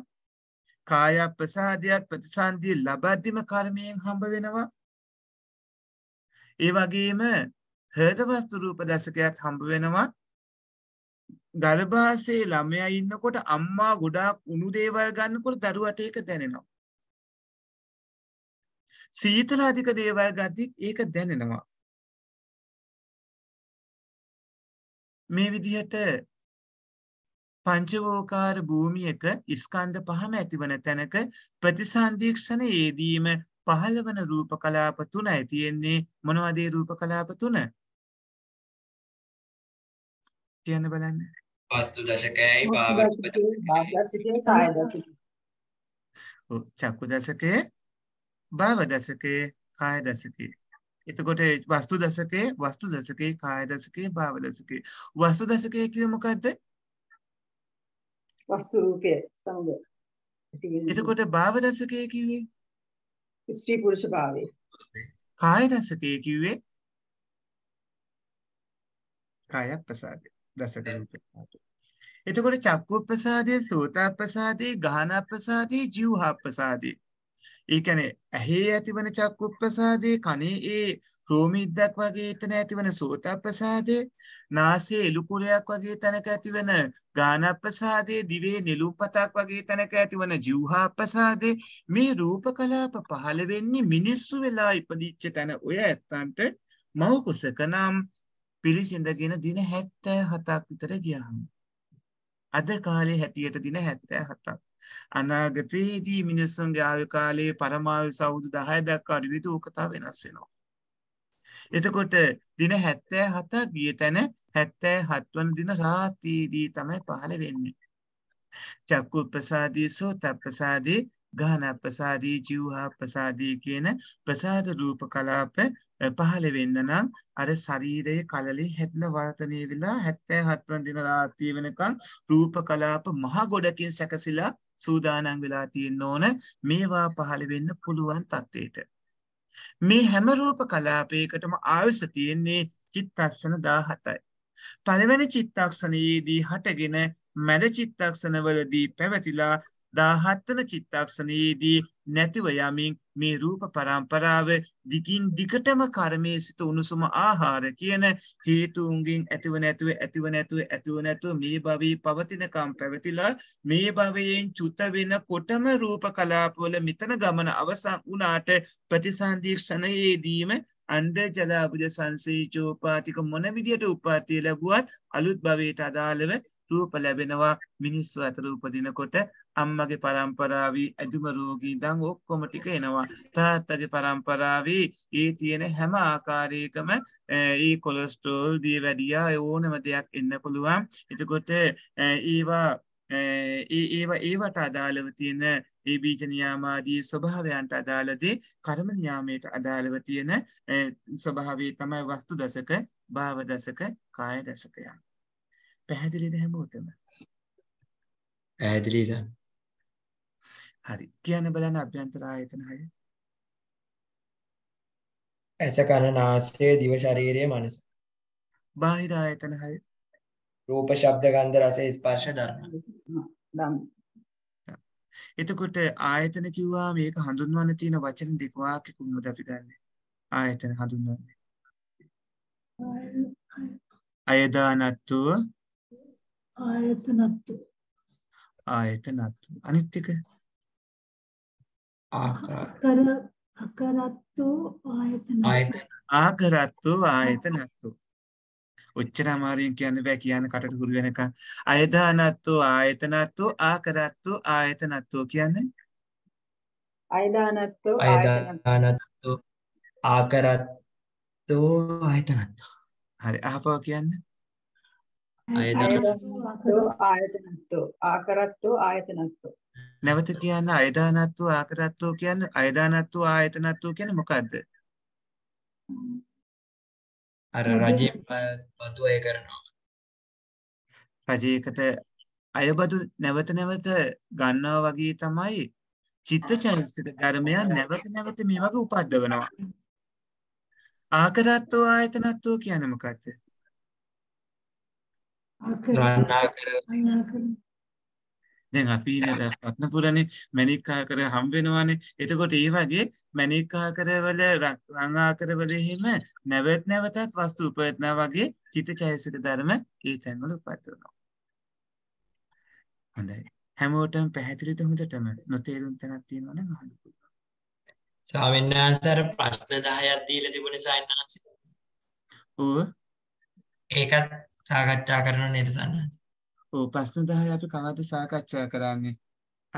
කාය ප්‍රසාදයක් ප්‍රතිසන්දිය ලබද්දිම කර්මයෙන් හම්බ වෙනවා. ඒ වගේම හෘද වස්තු රූප දසකයත් හම්බ වෙනවා. ගලබාසේ ළමයා ඉන්නකොට අම්මා ගොඩාක් උුණු දේවල් ගන්නකොට දරුවට ඒක දැනෙනවා. සීතල අධික දේවල් ගද්දිත් ඒක දැනෙනවා. මේ විදිහට පංචවෝකාර භූමියක ඉස්කන්ධ පහම ඇතිවන තැනක ප්‍රතිසන්ධීක්ෂණයේදීම පහළවන රූප කලාප තුන ඇතියෙන්නේ මොනවදේ රූප කලාප තුන කියන්න බලන්න. වස්තු දශකයයි භාව දශකයයි කාය දශකයයි. ඔව් චක්කු දශකය භාව දශකය කාය දශකය. එතකොට වස්තු දශකයේ වස්තු දශකයේ කාය දශකයේ භාව දශකයේ වස්තු දශකයේ කිව්වේ මොකද්ද? වස්තු රූපය සංග. එතකොට භාව දශකයේ කිව්වේ ස්ත්‍රී පුරුෂ භාවයේ. කාය දශකයේ කිව්වේ කාය ප්‍රසාදේ. දසකරට. එතකොට චක්කු ප්‍රසාදය සෝතාප්‍රසාදේ ගාහනප්‍රසාදේ ජීවහාප්‍රසාදේ. ඒ කියන්නේ ඇහි ඇතිවන චක්කුප්පසාදේ කනේ ඒ රෝමිද්දක් වගේ එතන ඇතිවන සෝතප්පසාදේ නාසයේ එලුකුලයක් වගේ තැනක ඇතිවන ගානප්පසාදේ දිවේ නිලුම්පතක් වගේ තැනක ඇතිවන ජීවහාප්පසාදේ මේ රූප කලාප පහළ වෙන්නේ මිනිස්සු වෙලා ඉපදිච්ච තැන ඔය ඇත්තන්ට මව කුසකනම් පිළිසිඳගෙන දින 77ක් විතර ගියාම අද කාලේ හැටියට දින 77ක් අනාගතයේදී මිනිස්සුන්ගේ ආයු කාලයේ පරමායු සෞදු 10 දක්වා අඩුවිද ඕකතා වෙනස් වෙනවා එතකොට දින 77ක් ගිය තැන 77 වන දින රාත්‍රියේදී තමයි පහළ වෙන්නේ චක්කු ප්‍රසාදී සෝත ප්‍රසාදී ගාන ප්‍රසාදී ජීවහා ප්‍රසාදී කියන ප්‍රසාද රූප කලාප පහළ වෙන්න නම් අර ශරීරයේ කලලි හැදෙන වර්ධනය වෙලා 77 වන දින රාත්‍රිය වෙනකන් රූප කලාප මහ ගොඩකින් සැකසিলা සූදානම් වෙලා තියෙන්න ඕන මේවා පහළ වෙන්න පුළුවන් තත්ත්වයට මේ හැම රූප කලාපයකටම ආයස තියෙන්නේ චිත්තස්සන 17යි පළවෙනි චිත්තක්ෂණයේදී හටගෙන මැද චිත්තක්ෂණවලදී පැවතිලා දාහත්තන චිත්තක්ෂණයේදී නැතිව යමින් මේ රූප පරම්පරාව දිගින් දිගටම කර්මයේ සිට උණුසුම ආහාර කියන හේතුන්ගෙන් ඇතිව නැතුව ඇතිව නැතුව ඇතිව නැතුව මේ භවී පවතිනකම් පැවතිලා මේ භවයෙන් චුත වෙනකොටම රූප කලාපවල මෙතන ගමන අවසන් වුණාට ප්‍රතිසන්දීක්ෂණයේදීම අණ්ඩජලාබුජ සංසේචෝපාතික මොන විදියට උපාතිය ලැබුවත් අලුත් භවයට අදාළව රූප ලැබෙනවා මිනිස්සු අතර උපදිනකොට අම්මගේ පරම්පරාවී ඇදුම රෝගී දං ඔක්කොම ටික එනවා තාත්තගේ පරම්පරාවේ ඒ තියෙන හැම ආකාරයකම ඒ කොලස්ටෝල් දිය වැඩියා ඕනම දෙයක් එන්න පුළුවන් එතකොට ඒවා ඒවා ඒවට අදාළව තියෙන ඒ බීජනයාමාදී ස්වභාවයන්ට අදාළදේ කර්මනියාමයට අදාළව තියෙන ස්වභාවේ තමයි වස්තු දසක භාව දසක කාය දසකයන් පැහැදිලිද හැමෝටම පැහැදිලිද හරි. කියන්න බලන්න අභ්‍යන්තර ආයතන හය. ඇස කන නාසය දිව ශරීරය මනස. බාහිර ආයතන හය. රූප ශබ්ද ගන්ධ රස ස්පර්ශ ධර්ම. එතකොට ආයතන කිව්වා මේක හඳුන්වන්න තියෙන වචන දෙක වාක්‍ය කොහොමද අපි ගන්නෙ? ආයතන හඳුන්වන්නේ. අයදානත්තු ආයතනත්තු ආයතනත්තු අනිත් එක ආකාර අකරත්තු ආයතන ආයතන ආකරත්තු ආයතනත්තු ඔච්චර අමාරුවෙන් කියන්න බෑ කියන කටට හුරු වෙනකන් අයදානත්තු ආයතනත්තු ආකරත්තු ආයතනත්තු කියන්නේ අයදානත්තු අයදානත්තු ආකරත්තු ආයතනත්තු හරි අහපව කියන්න අයදානත්තු ආයතනත්තු ආකරත්තු ආයතනත්තු නැවත කියන්න අයදානත්තු ආකරත්වෝ කියන්න අයදානත්තු ආයතනත්තු කියන මොකක්ද අර රජය බතු අය කරනවා රජයකට අයබදු නැවත නැවත ගන්නවා වගේ තමයි චිත්ත චෛතසික ධර්මයන් නැවත නැවත මේ වගේ උපද්දවනවා ආකරත්වෝ ආයතනත්වෝ කියන්නේ මොකක්ද රණ්ණාකර දැන් අපින රත්නපුරණ මැනික්කාකර හම්බෙනවානේ එතකොට ඒ වගේ මැනික්කාකරවල රංආකරවලහෙම නැවත් නැවතත් වස්තු උපත්නා වගේ චිත චයසික ධර්ම ඒ තැන්වල උපත්වනවා. හොඳයි හැමෝටම පැහැදිලිද හොඳටම නොතේරුම් තැනක් තියෙනවනේ මහලු පුළුවන්. ස්වාමීන් වහන්සේ අර ප්‍රශ්න 10ක් දීලා තිබුණේ සායන්හන්සේ. ඔව්. ඒකත් සාකච්ඡා කරන නේද සායන්හන්සේ. ඔව් ප්‍රශ්න 10 අපි කවද සාකච්ඡා කරන්නේ?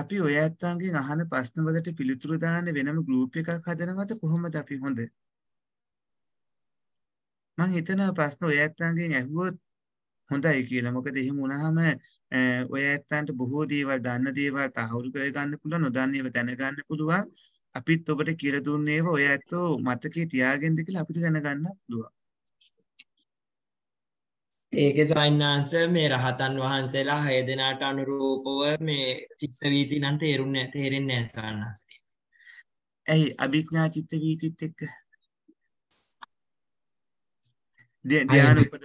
අපි ඔය ඇත්තන්ගෙන් අහන ප්‍රශ්න වලට පිළිතුරු දාන්න වෙනම ගෲප් එකක් හදනවද කොහොමද අපි හොඳ? මං හිතනවා ප්‍රශ්න ඔය ඇත්තන්ගෙන් ඇහුවොත් හොඳයි කියලා. මොකද එහෙම වුණාම ඔය ඇත්තන්ට බොහෝ දේවල් දන්න දේවල් තහවුරු කරගන්න පුළුවන්, නොදන්න ඒවා දැනගන්න පුළුවන්. අපිත් ඔබට කියලා දුන්නේ ඔය ඇත්තෝ මතකේ තියාගෙනද කියලා අපිට දැනගන්න පුළුවන්. ඒක සයින්නාන්ස මේ රහතන් වහන්සේලා හය දෙනාට අනුරූපව මේ චිත්ත වීති නම් තේරුම් නැහැ තේරෙන්නේ නැහැ සාන්නාන්සේ. ඇයි අභිඥා චිත්ත වීතිත් එක්ක? ධ්‍යාන උපද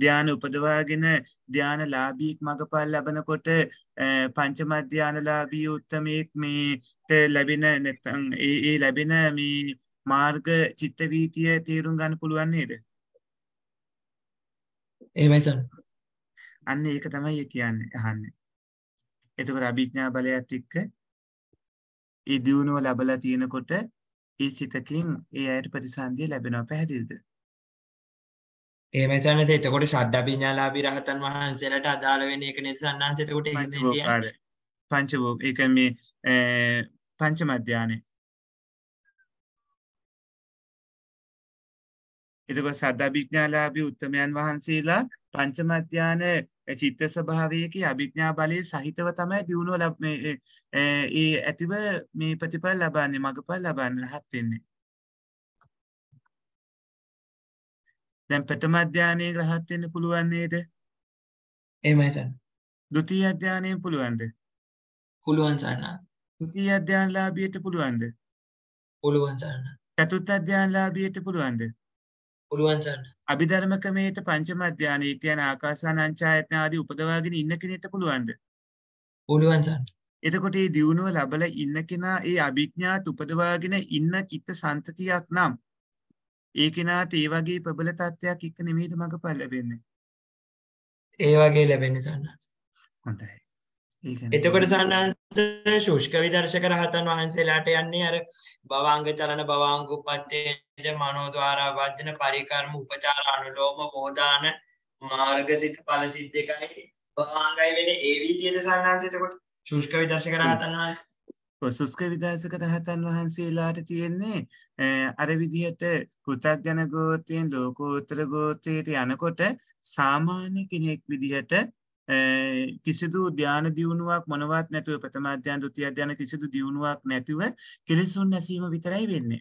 ධ්‍යාන උපදවාගෙන ධ්‍යානලාභීක් මගපල් ලබනකොට පංචම ධ්‍යානලාභී උත්තමයෙක් මේට ලැබෙන නැත්නම් ඒ ඒ ලැබෙන මේ මාර්ග චිත්ත වීතිය තේරුම් ගන්න පුළුවන් නේද? එහෙමයි සර්. අන්න ඒක තමයි කියන්නේ අහන්නේ. එතකොට අභිඥා බලයත් එක්ක ඒ දියුණුව ලැබලා තියෙනකොට ඒ සිතකින් ඒ අයට ප්‍රතිසන්දිය ලැබෙනවා පැහැදිලිද? එහෙමයි සන්නස එතකොට ශඩ්ඩා විඤ්ඤාලාභී රහතන් වහන්සේලාට අදාළ වෙන එක නේද සන්නස එතකොට එහෙම කියන්නේ පංච භෝග ඒක මේ පංච මධ්‍යානේ එතක සද්ධභිඥාලාබී උත්තමයන් වහන්සේලා පංචමධ්‍යාන චිත්ත ස්භාවයක අභිඥා බලය සහිතව තමයි දියුණුව ලබ ඒ ඇතිව මේ ප්‍රතිපල් ලබන්නේ මඟපල් ලබන්න රහත්වෙන්නේ. දැන් ප්‍රථම අධ්‍යානය රහත්වෙන්න පුළුවන්නේද ඒමයිස දුතිී අධ්‍යානයෙන් පුළුවන්ද පුළුවන් සන්න තුතිී අධ්‍යානලාබියට පුළුවන්ද පුළුවන් සන්න චතුත් අධ්‍යානලාබියට පුළුවන්ද පුළුවන්සන්න අභිධර්මකමයට පංචම අධ්‍යානය කියන ආකාසානංචායතන ආදී උපදවාගෙන ඉන්න කෙනෙට පුළුවන්ද පුළුවන්සන්න එතකොට ඒ දියුණුව ලබල ඉන්න කෙනා ඒ අභිඥ්ඥාත් උපදවාගෙන ඉන්න චිත්ත සන්තතියක් නම් ඒ කෙනාට ඒ වගේ ප්‍රබල තත්ත්වයක් එක්ක නෙමීට මඟ පල්ලබෙන්නේ ඒ වගේ ලැබෙන සන්නත් හොඳයි එතකොට සන්නන්ස ශුෂ්ක විදර්ශක රහතන් වහන්සේලාට යන්නේ අර බවාංග චලන බවාංගු පච්චේජ මනෝදවාරා වජ්ජන පරිකර්ම උපචාර අනුලෝම බෝධාන මාර්ග සිත පල සිද්ධ එකයි බවාංගයි වෙන ඒ විදියට සන්නන්ස එතකොට ශුෂ්ක විදර්ශක රහතන් වහන්සේ සුස්ක විදර්ශක රහතන් වහන්සේලාට තියෙන්නේ අර විදිහට පෘථග්ජන ගෝත්‍රයෙන් ලෝකෝත්තර ගෝත්‍රයට යනකොට සාමාන්‍ය කෙනෙක් විදිහට Eh, කිසිදු ධ්‍යාන දියුණුවක් මොනවත් නැතුව ප්‍රථම අධ්‍යාන ෘතිය අධ්‍යාන කිසිදු දියුණුවක් නැතිව කෙලෙසුන් නැසීම විතරයි වෙන්නේ.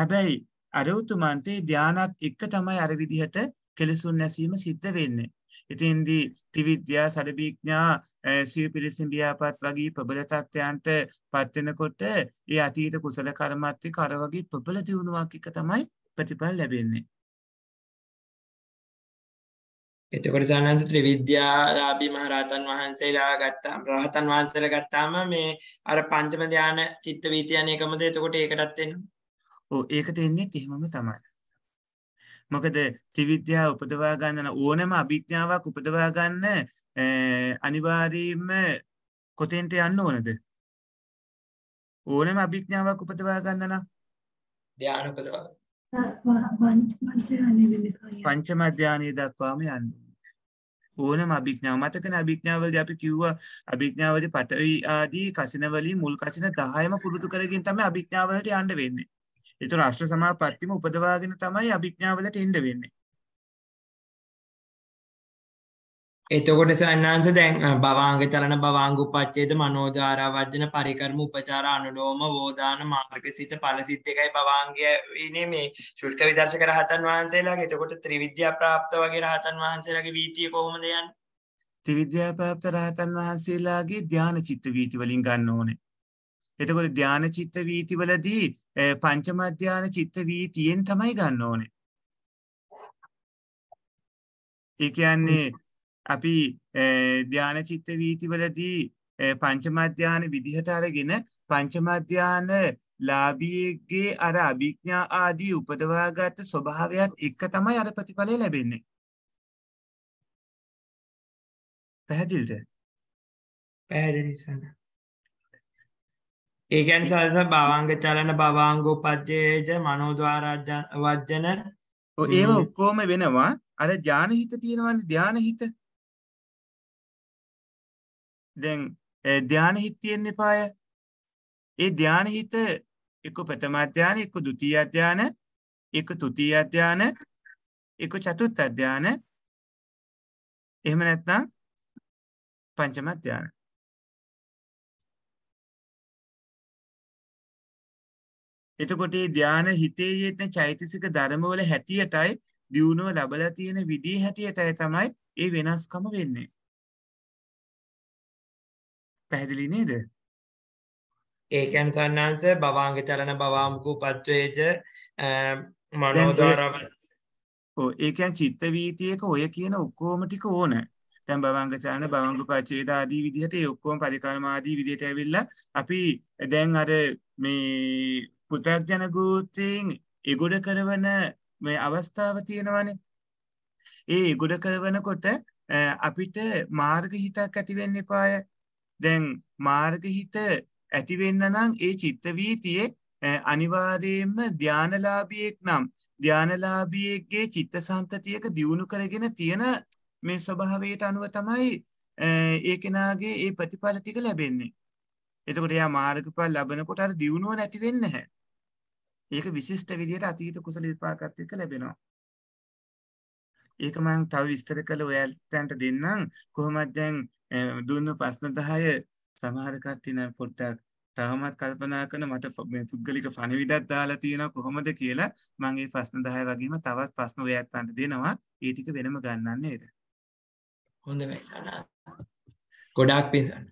හැබැයි අර උතුමන්ට ධ්‍යානත් එක්ක තමයි අර විදිහට කෙලෙසුන් නැසීම සිද්ධ වෙන්නේ. ඉතින්දී ත්‍රිවිද්‍යා සඩබීඥා eh, සිය පිරිසින් බියාපත් වගේ ප්‍රබල තත්ත්වයන්ට පත්වෙනකොට ඒ අතීත කුසල කර්මත් එක්ක අර වගේ ප්‍රබල දියුණුවක් එක තමයි ප්‍රතිඵල ලැබෙන්නේ. එතකොට සානන්ත ත්‍රිවිද්‍යාලාභී මහරහතන් වහන්සේලා ගත්තාම රහතන් වහන්සේලා ගත්තාම මේ අර පංචම ධාන චිත්ත වීතියන එකමද එතකොට ඒකටත් එනවා. ඔව් ඒකට එන්නේ එහෙමම තමයි. මොකද ත්‍රිවිද්‍යාව උපදවා ගන්න ඕනම අභිඥාවක් උපදවා ගන්න අනිවාර්යයෙන්ම කොතෙන්ට යන්න ඕනද? ඕනම අභිඥාවක් උපදවා ගන්න නම් ධානය උපදවා පංචම ධානය දක්වාම යන්න ඕනම අභිඥාව මතකන අභිඥාවලදී අපි කිව්වා අභිඥාවලදී පඨවි ආදී කසින වලින් මුල් කසින 10ම පුරුදු කරගෙන තමයි අභිඥාවලට යන්න වෙන්නේ. ඒතර අෂ්ට සමාපත්තියම උපදවාගෙන තමයි අභිඥාවලට එන්න වෙන්නේ. එතකොට සන්නාන්ස දැන් බවාංග චලන බවාංගු පච්චේද මනෝධාරා වජ්‍යන පරිකරම උපචාර අනුලෝම වෝධාන මාර්ග සිත පලසිත් එකයි බවාංගයනේ මේ ශුල්ක විදර්ශක රහතන් වහන්සේලා එතකොට ත්‍රිවිද්‍යා ප්‍රාප්ත වගේ රහතන් වහන්සේලාගේ වීතිය කොහොමද යන්නේ? ත්‍රිවිද්‍යා ප්‍රාප්ත රහතන් වහන්සේලාගේ ධාන චිත්ත වීති වලින් ගන්න ඕනේ. එතකොට ධාන චිත්ත වීති වලදී පංචම ධාන චිත්ත වීතියෙන් තමයි ගන්න ඕනේ. ඒ කියන්නේ අපි ධ්‍යාන චිත්ත වීතිවලදී පංචමධ්‍යාන විදිහට අරගෙන පංචමධ්‍යාන ලාභියගේ අර අභිඥා ආදී උපදවාගත්ත ස්වභාවයත් එක්ක තමයි අර ප්‍රතිඵලය ලැබෙන්නේ. පැහැදිලිද? පැහැදිලි සන. ඒ කියන්නේ සල්ස භවංග චලන භවංග උපජ්ජේජ මනෝද්වාරජ වජ්ජන ඒව ඔක්කොම වෙනවා අර ඥාන හිත තියෙනවනේ ධාන හිත දැන් ධානය හිත් තියෙන්න එපාය. ඒ ධානය හිත එක්ක ප්‍රථම අධ්‍යාන එක්ක ද්විතීයි අධ්‍යාන එක්ක තෘතීයි අධ්‍යාන එක්ක චතුර්ථ අධ්‍යාන එහෙම නැත්නම් පංචම අධ්‍යාන. එතකොට මේ ධාන හිතේ යෙදෙන චෛතසික ධර්මවල හැටියටයි දියුණුව ලැබලා තියෙන විදිහ හැටියටයි තමයි ඒ වෙනස්කම වෙන්නේ. පැහැදිලි නේද? ඒකන් සන්නාන්ස බවාංග චලන බවාමුකු පත්වේජ මනෝධාරව ඒකන් චිත්ත වීතියක ඔය කියන ඔක්කෝම ටික ඕන තැන් බවංග චාන බවංගු පච්චේද ආදී විදිහට ඔක්කෝම පරිකාරමාදී විදිහට ඇවිල්ල අපි දැන් අර මේ පුතක්ජන ගෝතයෙන් එගොඩ කරවන මේ අවස්ථාව තියෙනවනේ ඒ ගොඩ කරවනකොට අපිට මාර්ග හිතක් ඇතිවෙන්න එපාය දැන් මාර්ගහිත ඇතිවෙන්න නම් ඒ චිත්ත වීතියේ අනිවාර්යයෙන්ම ධානලාභියෙක් නම් ධානලාභියෙක්ගේ චිත්ත සන්තතියක දියුණු කරගෙන තියෙන මේ ස්වභාවයට අනුව තමයි ඒ කෙනාගේ ඒ ප්‍රතිඵල ටික ලැබෙන්නේ. එතකොට එයා මාර්ගඵල ලබනකොට අර දියුණුව නැති වෙන්නේ නැහැ. ඒක විශිෂ්ට විදිහට අතීත කුසල විපාකත් එක්ක ලැබෙනවා. ඒක මම තව විස්තර කළ ඔයාලට දෙන්නම්. කොහොමද දැන් දුන්න පස්න දහය සමහරකත්තින පොට්ටක් තහමත් කල්පනා කන මට පුද්ගලික පණවිඩත් දාලා තියෙන කොහොමද කියලා මගේ ප්‍රස්න දහය වගේම තවත් ප්‍රස්න ඔයත් අන්ට දෙනවා ඒටික වෙනම ගන්නන්න ඒද හොඳ ගොඩාක් පින්සන්න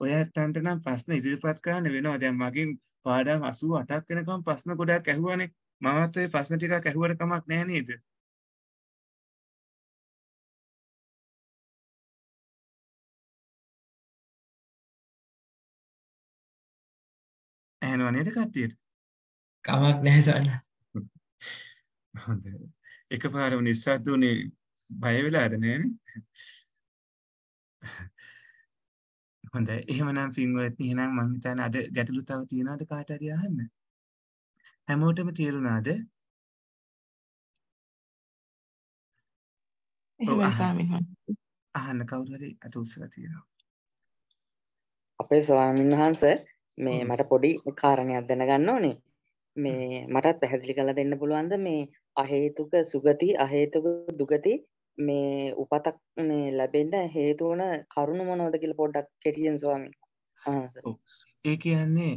ඔය ඇත්තන්ට නම් ප්‍රස්න ඉදිරිපත් කරන්න වෙනවා දැන් මගින් පාඩම් අසූ අටක් වෙනකම් ප්‍රස්න ගොඩක් ඇහුවනේ මමත් ඔය ප්‍රශ්න ටිකක් ඇහුවට කමක් නෑ නේද තියෙනවා නේද කට්ටියට? කමක් නැහැ සල්ලා. හොඳයි. එකපාරම නිස්සද්ද උනේ බය වෙලාද නෑනේ? හොඳයි. එහෙමනම් පින්වත්නි එහෙනම් මං හිතන්නේ අද ගැටලු තව තියෙනවද කාට හරි අහන්න? හැමෝටම තේරුණාද? එහෙමයි ස්වාමීන් වහන්සේ. අහන්න කවුරු හරි අත උස්සලා තියෙනවා. අපේ ස්වාමීන් වහන්සේ මේ මට පොඩි කාරණයක් දැනගන්න ඕනේ මේ මටත් පැහැදිලි කළ දෙන්න පුළුවන්ද මේ අහේතුක සුගති අහේතුක දුගති මේ උපතක් මේ ලැබෙන්ට හේතුවන කරුණු මොනෝද කියල පොඩ්ඩක් කෙටියෙන් ස්වාමි ඒ කියන්නේ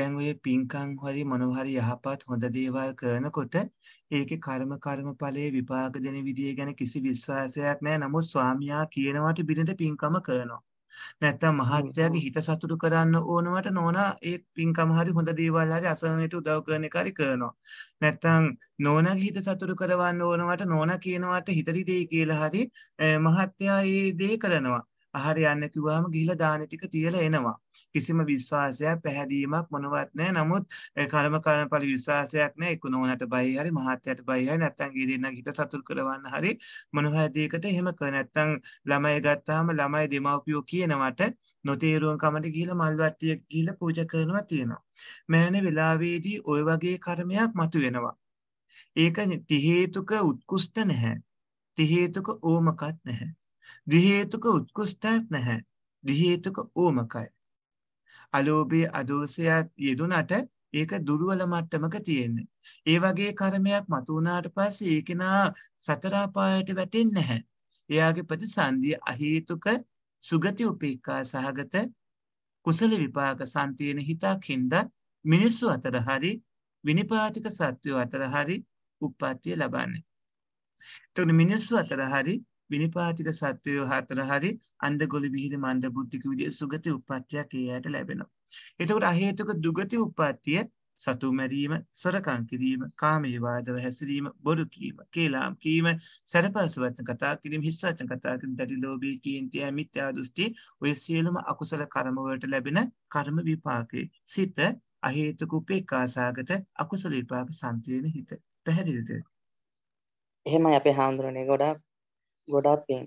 දැන්වය පින්කං හොරි මොනවහරි යහපත් හොඳ දේවල් කරනකොට ඒක කර්ම කර්ම පලේ විපාග දෙන විදිිය ගැන කිසි විශ්වාසයක් නෑ නමුත් ස්වාමයා කියනවට බිරිඳ පින්කම කරනවා නැත්තම් මහත්යාගේ හිත සතුටු කරන්න ඕනවට නෝනා ඒ පින්කම හරි හොඳ දේවල් හරි අසරණයට උදව් කරන එක හරි කරනවා. නැත්තම් නෝනාගේ හිත සතුටු කරවන්න ඕනවට නෝනා කියනවාට හිතරි දෙයි කියලා හරි මහත්යා ඒ දේ කරනවා. ආහාර යන්න කිව්වම ගිහිලා දාන ටික තියලා එනවා. කිසිම විශ්වාසයක් පැහැදීමක් මොනවත් නැහැ. නමුත් කර්ම කර්මඵල විශ්වාසයක් නැහැ. ඒක නෝනට බයයි හරි මහත්යට බයයි හරි නැත්නම් ගේ දෙන්නගේ හිත සතුට කරවන්න හරි මොනවා දෙයකට එහෙම කර නැත්නම් ළමයි ගත්තාම ළමයි දෙමව්පියෝ කියනවට නොතේරුවන් කමට ගිහිලා මල් වට්ටිය ගිහිලා පූජා කරනවා තියෙනවා. මෑන වෙලාවේදී ওই වගේ කර්මයක් මතුවෙනවා. ඒක තිහේතුක උත්කෘෂ්ඨ නැහැ. තිහේතුක ඕමකත් නැහැ. දිහේතුක උත්කෘෂ්ඨත් නැහැ. දිහේතුක ඕමකයි. අලෝභයේ අදෝසය යෙදුනට ඒක දුර්වල මට්ටමක තියෙන්නේ. ඒ වගේ කර්මයක් මතු වුණාට පස්සේ ඒ කෙනා සතර අපායට වැටෙන්නේ නැහැ. එයාගේ ප්‍රතිසන්දිය අහේතුක සුගති උපේක්ඛා සහගත කුසල විපාක සම්තියන හිතක් හින්දා මිනිස්සු අතර හරි විනිපාතික සත්වයෝ අතර හරි උප්පත්තිය ලබන්නේ. එතකොට මිනිස්සු අතර හරි විනිපාතික සත්වයෝ හතර හරි අන්ද ගොලි විහිද මන්ද බුද්ධික විදිය සුගති උපත්තියක් ඒ අයට ලැබෙනවා. එතකොට අහේතුක දුගති උපත්තිය සතු මැරීම සොරකං කිරීම කාමේවාදව හැසිරීම බොරු කීම කේලාම් කීම සැරපසවත්න කතා කිරීම හිස්සචන කතා කිරීම දැඩි ලෝභී කීන්තිය මිත්‍යා දෘෂ්ටි ඔය සියලුම අකුසල කර්ම වලට ලැබෙන කර්ම විපාකේ සිත අහේතුක උපේක්ඛාසගත අකුසල විපාක සම්පූර්ණ හිත පැහැදිලිද එහෙමයි අපේ හාමුදුරනේ ගොඩාක් ගොඩාක් පින්.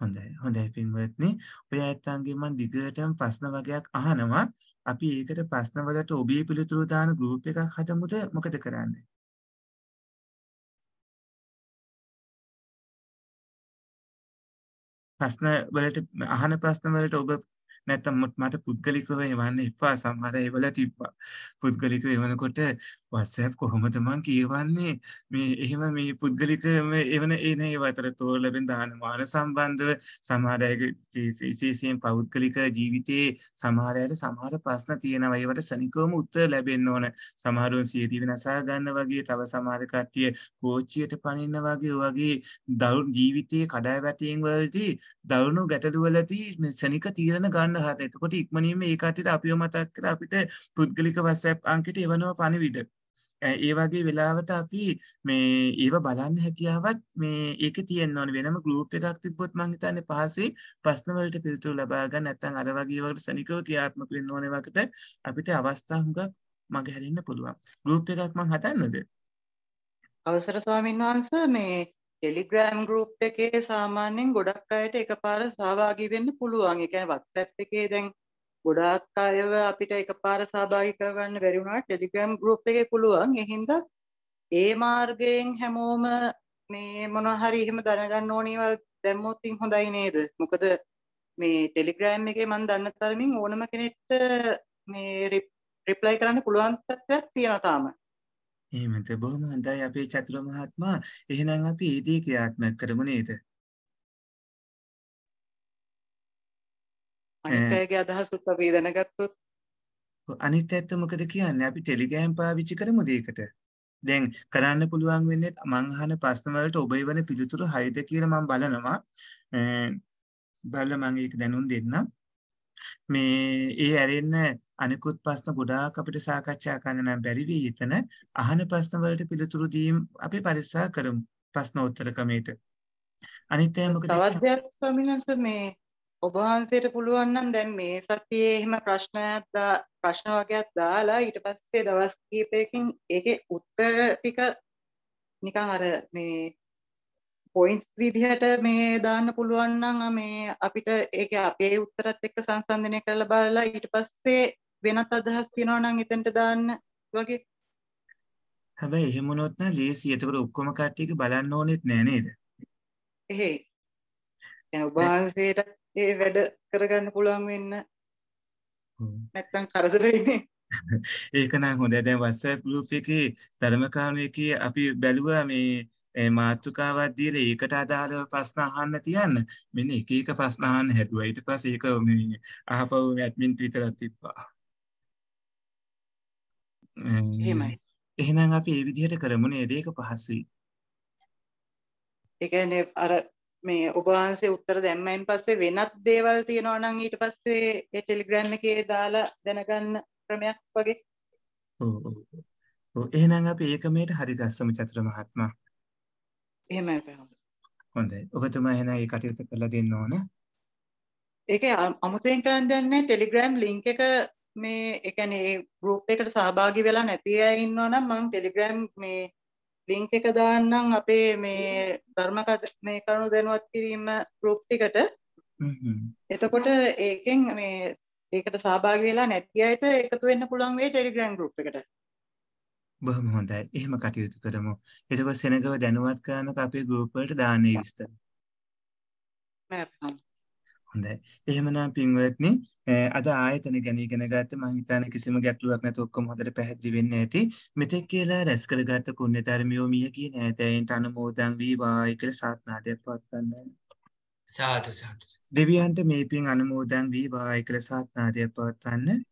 හොඳයි. හොඳයි පින්වත්නි. ඔය ඇත්තන්ගෙන් මම දිගටම ප්‍රශ්න වගේක් අහනවා. අපි ඒකට ප්‍රශ්න වලට ඔබේ පිළිතුරු දාන ගෲප් එකක් හදමුද? මොකද කරන්නේ? ප්‍රශ්න වලට අහන ප්‍රශ්න වලට ඔබ නැත්තම් මට පුද්ගලිකව එවන්න එපා සමහර ඒවල තිබ්බා පුද්ගලිකව එවනකොට WhatsApp කොහොමද මං කියවන්නේ මේ එහෙම මේ පුද්ගලිකව එවන එන ඒව අතර තෝරලබෙන් දානමාන සම්බන්ධව සමහර අයගේ විශේෂයෙන් පෞද්ගලික ජීවිතයේ සමහර අයට සමහර ප්‍රශ්න තියෙනවා ඒවට සනිකවම උත්තර ලැබෙන්න ඕන සමහරුන් සියදී වෙනසා ගන්න වගේ තව සමහර කට්ටිය කෝච්චියට පනින්න වගේ වගේ දරු ජීවිතයේ කඩාවැටීම් වලදී දරුණු ගැටලු වලදී සනික තීරණ ගන්න ගන්න හර එතකොට ඉක්මනීම ඒ කටට අපිෝ මතක් කර අපිට පුද්ගලික වස්සැප් අංකට එවනවා පණවිඩ ඒවාගේ වෙලාවට අපි මේ ඒව බලන්න හැකියාවත් මේ ඒක තියෙන්වන වෙනම ගලූප් එකක් තිබොත් මංහිතන්න පහසේ ප්‍රස්නවලට පිල්තුරු ලබාගන්න ඇත්තන් අරවගේවට සනිකව කියාත්මක වෙන්න ඕනවකට අපිට අවස්ථාහුගක් මගහැරන්න පුළුවන් ගලූප් එකක්ම හතන්නද අවසර ස්වාමීන් වහන්ස මේ ටෙලිග්‍රෑම් ගරුප් එකේ සාමාන්‍යෙන් ගොඩක් අයට එකපාර සහභාගී වෙන්න පුළුවන් එකැන වත්සැප් එකේ දැන් ගොඩක් අයව අපිට එකපාර සහභාගි කරගන්න බැරිුණා ටෙලිග්‍රම් ගරුප් එක පුළුවන් එහින්ද ඒ මාර්ගයෙන් හැමෝම මේ මොනහරි එහෙම දරගන්න ඕනේවල් දැම්මෝත්තින් හොඳයි නේද මොකද මේ ටෙලිග්‍රෑම් එකේ මන් දන්න තරමින් ඕනම කෙනෙක්ට මේ රිප්ලයි කරන්න පුළුවන්තත්වයක් තියෙන තාම එහෙමද බොහොම හොඳයි අපේ චතුර මහත්මයා එහෙනම් අපි ඊදී ක්‍රියාත්මක කරමු නේද අනිත්‍යයේ අදහස උත්තර දැනගත්තොත් අනිත්‍යත් මොකද කියන්නේ අපි ටෙලිග්‍රෑම් පාවිච්චි කරමු දෙයකට දැන් කරන්න පුළුවන් වෙන්නේ මං අහන ප්‍රශ්න වලට ඔබේ වෙන පිළිතුරු හයිද කියලා මම බලනවා බලලා මම ඒක දැනුම් දෙන්නම් මේ ඒ ඇරෙන්න අනිකුත් ප්‍රශ්න ගොඩාක් අපිට සාකච්ඡා කරන්න බැරි වී එතන අහන ප්‍රශ්න වලට පිළිතුරු දීම් අපි පරිස්සම් කරමු ප්‍රශ්නෝත්තර කමේට. අනිත් ඒ මොකද තවත් දෙයක් ස්වාමිනාස මේ ඔබ වහන්සේට පුළුවන් නම් දැන් මේ සතියේ එහෙම ප්‍රශ්නයක් ප්‍රශ්න වගේක් දාලා ඊට පස්සේ දවස් කිහිපයකින් ඒකේ උත්තර ටික නිකන් අර මේ පොයින්ට්ස් විදිහට මේ දාන්න පුළුවන් නම් මේ අපිට ඒක අපේ උත්තරත් එක්ක සංසන්දනය කරලා බලලා ඊට පස්සේ වෙනත් අදහස් තියෙනවා නම් එතනට දාන්න වගේ හැබැයි එහෙම වුණොත් නම් ලේසි. එතකොට ඔක්කොම කට්ටියක බලන්න ඕනෙත් නෑ නේද? එහෙයි. දැන් ඔබ වහන්සේට ඒ වැඩ කරගන්න පුළුවන් වෙන්න නැත්තම් කරදර වෙන්නේ. ඒක නම් හොඳයි. දැන් WhatsApp group එකේ ධර්මකාරණයේ අපි බැලුවා මේ මාතෘකාවක් දීලා ඒකට අදාළව ප්‍රශ්න අහන්න තියන්න. මෙන්න එක එක ප්‍රශ්න අහන්න හැදුවා. ඊට පස්සේ ඒක මේ අහපව ඇඩ්මින් විතරක් තිබ්බා. එහෙමයි. එහෙනම් අපි මේ විදිහට කරමු නේද? ඒක පහසුයි. ඒ කියන්නේ අර මේ ඔබ වහන්සේ උත්තර දැම්මයින් පස්සේ වෙනත් දේවල් තියෙනවා නම් ඊට පස්සේ ඒ ටෙලිග්‍රෑම් එකේ දාලා දැනගන්න ක්‍රමයක් වගේ. ඔව් ඔව්. ඔව් එහෙනම් අපි ඒකමයට හරි ගස්සමු චතුර මහත්මයා. එහෙමයි පැහැදිලි. හොඳයි. ඔබතුමා එහෙනම් ඒ කටයුතු කරලා දෙන්න ඕන. ඒක අමුතෙන් කරන්න දෙන්නේ Telegram link එක මේ ඒ කියන්නේ ඒ group එකට සහභාගී වෙලා නැති අය ඉන්නවා නම් මම Telegram මේ link එක දාන්නම් අපේ මේ ධර්ම මේ කරුණු දැනුවත් කිරීම group එකට. එතකොට ඒකෙන් මේ ඒකට සහභාගී වෙලා නැති අයට එකතු වෙන්න පුළුවන් වෙයි Telegram group එකට. බොහොම හොඳයි. එහෙම කටයුතු කරමු. එතකොට සෙනගව දැනුවත් කරනක අපේ ගෲප් වලට දාන්නේ විස්තර. හොඳයි. එහෙමනම් පින්වත්නි අද ආයතන ගැන ඉගෙන ගත්ත මම හිතන්නේ කිසිම ගැටලුවක් නැතුව ඔක්කොම හොඳට පැහැදිලි වෙන්න ඇති. මෙතෙක් කියලා රැස් කරගත්ත පුණ්‍ය ධර්මියෝ මියගිය නෑතැයින්ට අනුමෝදන් වේවායි කියලා සාත්නාදයක් පවත්වන්නයි. සාදු සාදු. දෙවියන්ට මේ පින් අනුමෝදන් වේවායි කියලා සාත්නාදයක් පවත්වන්නයි.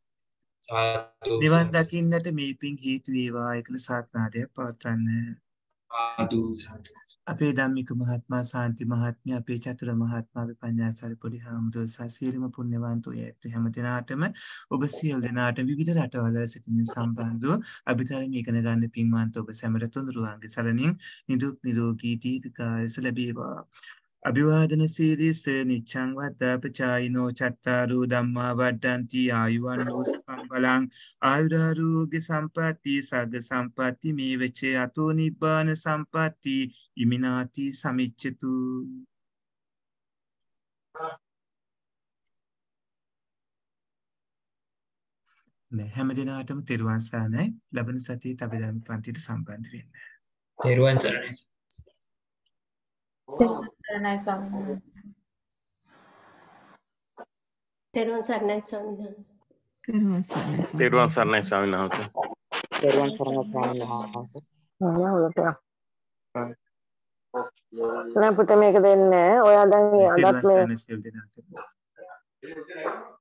නිවන් දකින්නට මේ පින් හේතු වේවා කියලා සාත්නාදයක් පවත්වන්න. අපේ ධම්මික මහත්මයා සාන්ති මහත්මිය අපේ චතුර මහත්මයා අපේ පඤ්ඤාසාරි පොඩි හාමුදුරුවෝ සසීරම පුණ්‍යවන්තෝ යැත්තු හැම දිනාටම ඔබ සියලු දෙනාටම විවිධ රටවල සිටින සම්බන්ධව අභිතරම ඉගෙන ගන්න පින්වන්ත ඔබ සැමට තුනුරුවන්ගේ සරණින් නිදුක් නිරෝගී දීර්ඝායස ලැබේවා අභිවාදනසීලිස නිච්ඡං වද්දාපචායිනෝ චත්තාරෝ ධම්මා වඩ්ඩಂತಿ ආයුවන් උස්පං බලං ආයුරාරෝග්‍ය සම්පatti සග්ග සම්පatti මේවච අතෝ නිබ්බාන සම්පatti ඉමිනාති සමිච්ඡතු හැම දිනාටම තෙරුවන් සරණයි ලබන සතියේ අපි ධර්ම පන්තිට සම්බන්ධ වෙන්න. තෙරුවන් සරණයි. කරනයි ස්වාමීන් වහන්සේ. තෙරුවන් සරණයි ස්වාමීන් වහන්සේ. තෙරුවන් සරණයි ස්වාමීන් වහන්සේ. තෙරුවන් සරණයි ස්වාමීන් වහන්සේ. නෑ පුතේ මේක දෙන්නේ. ඔයා දැන් අදත් මේ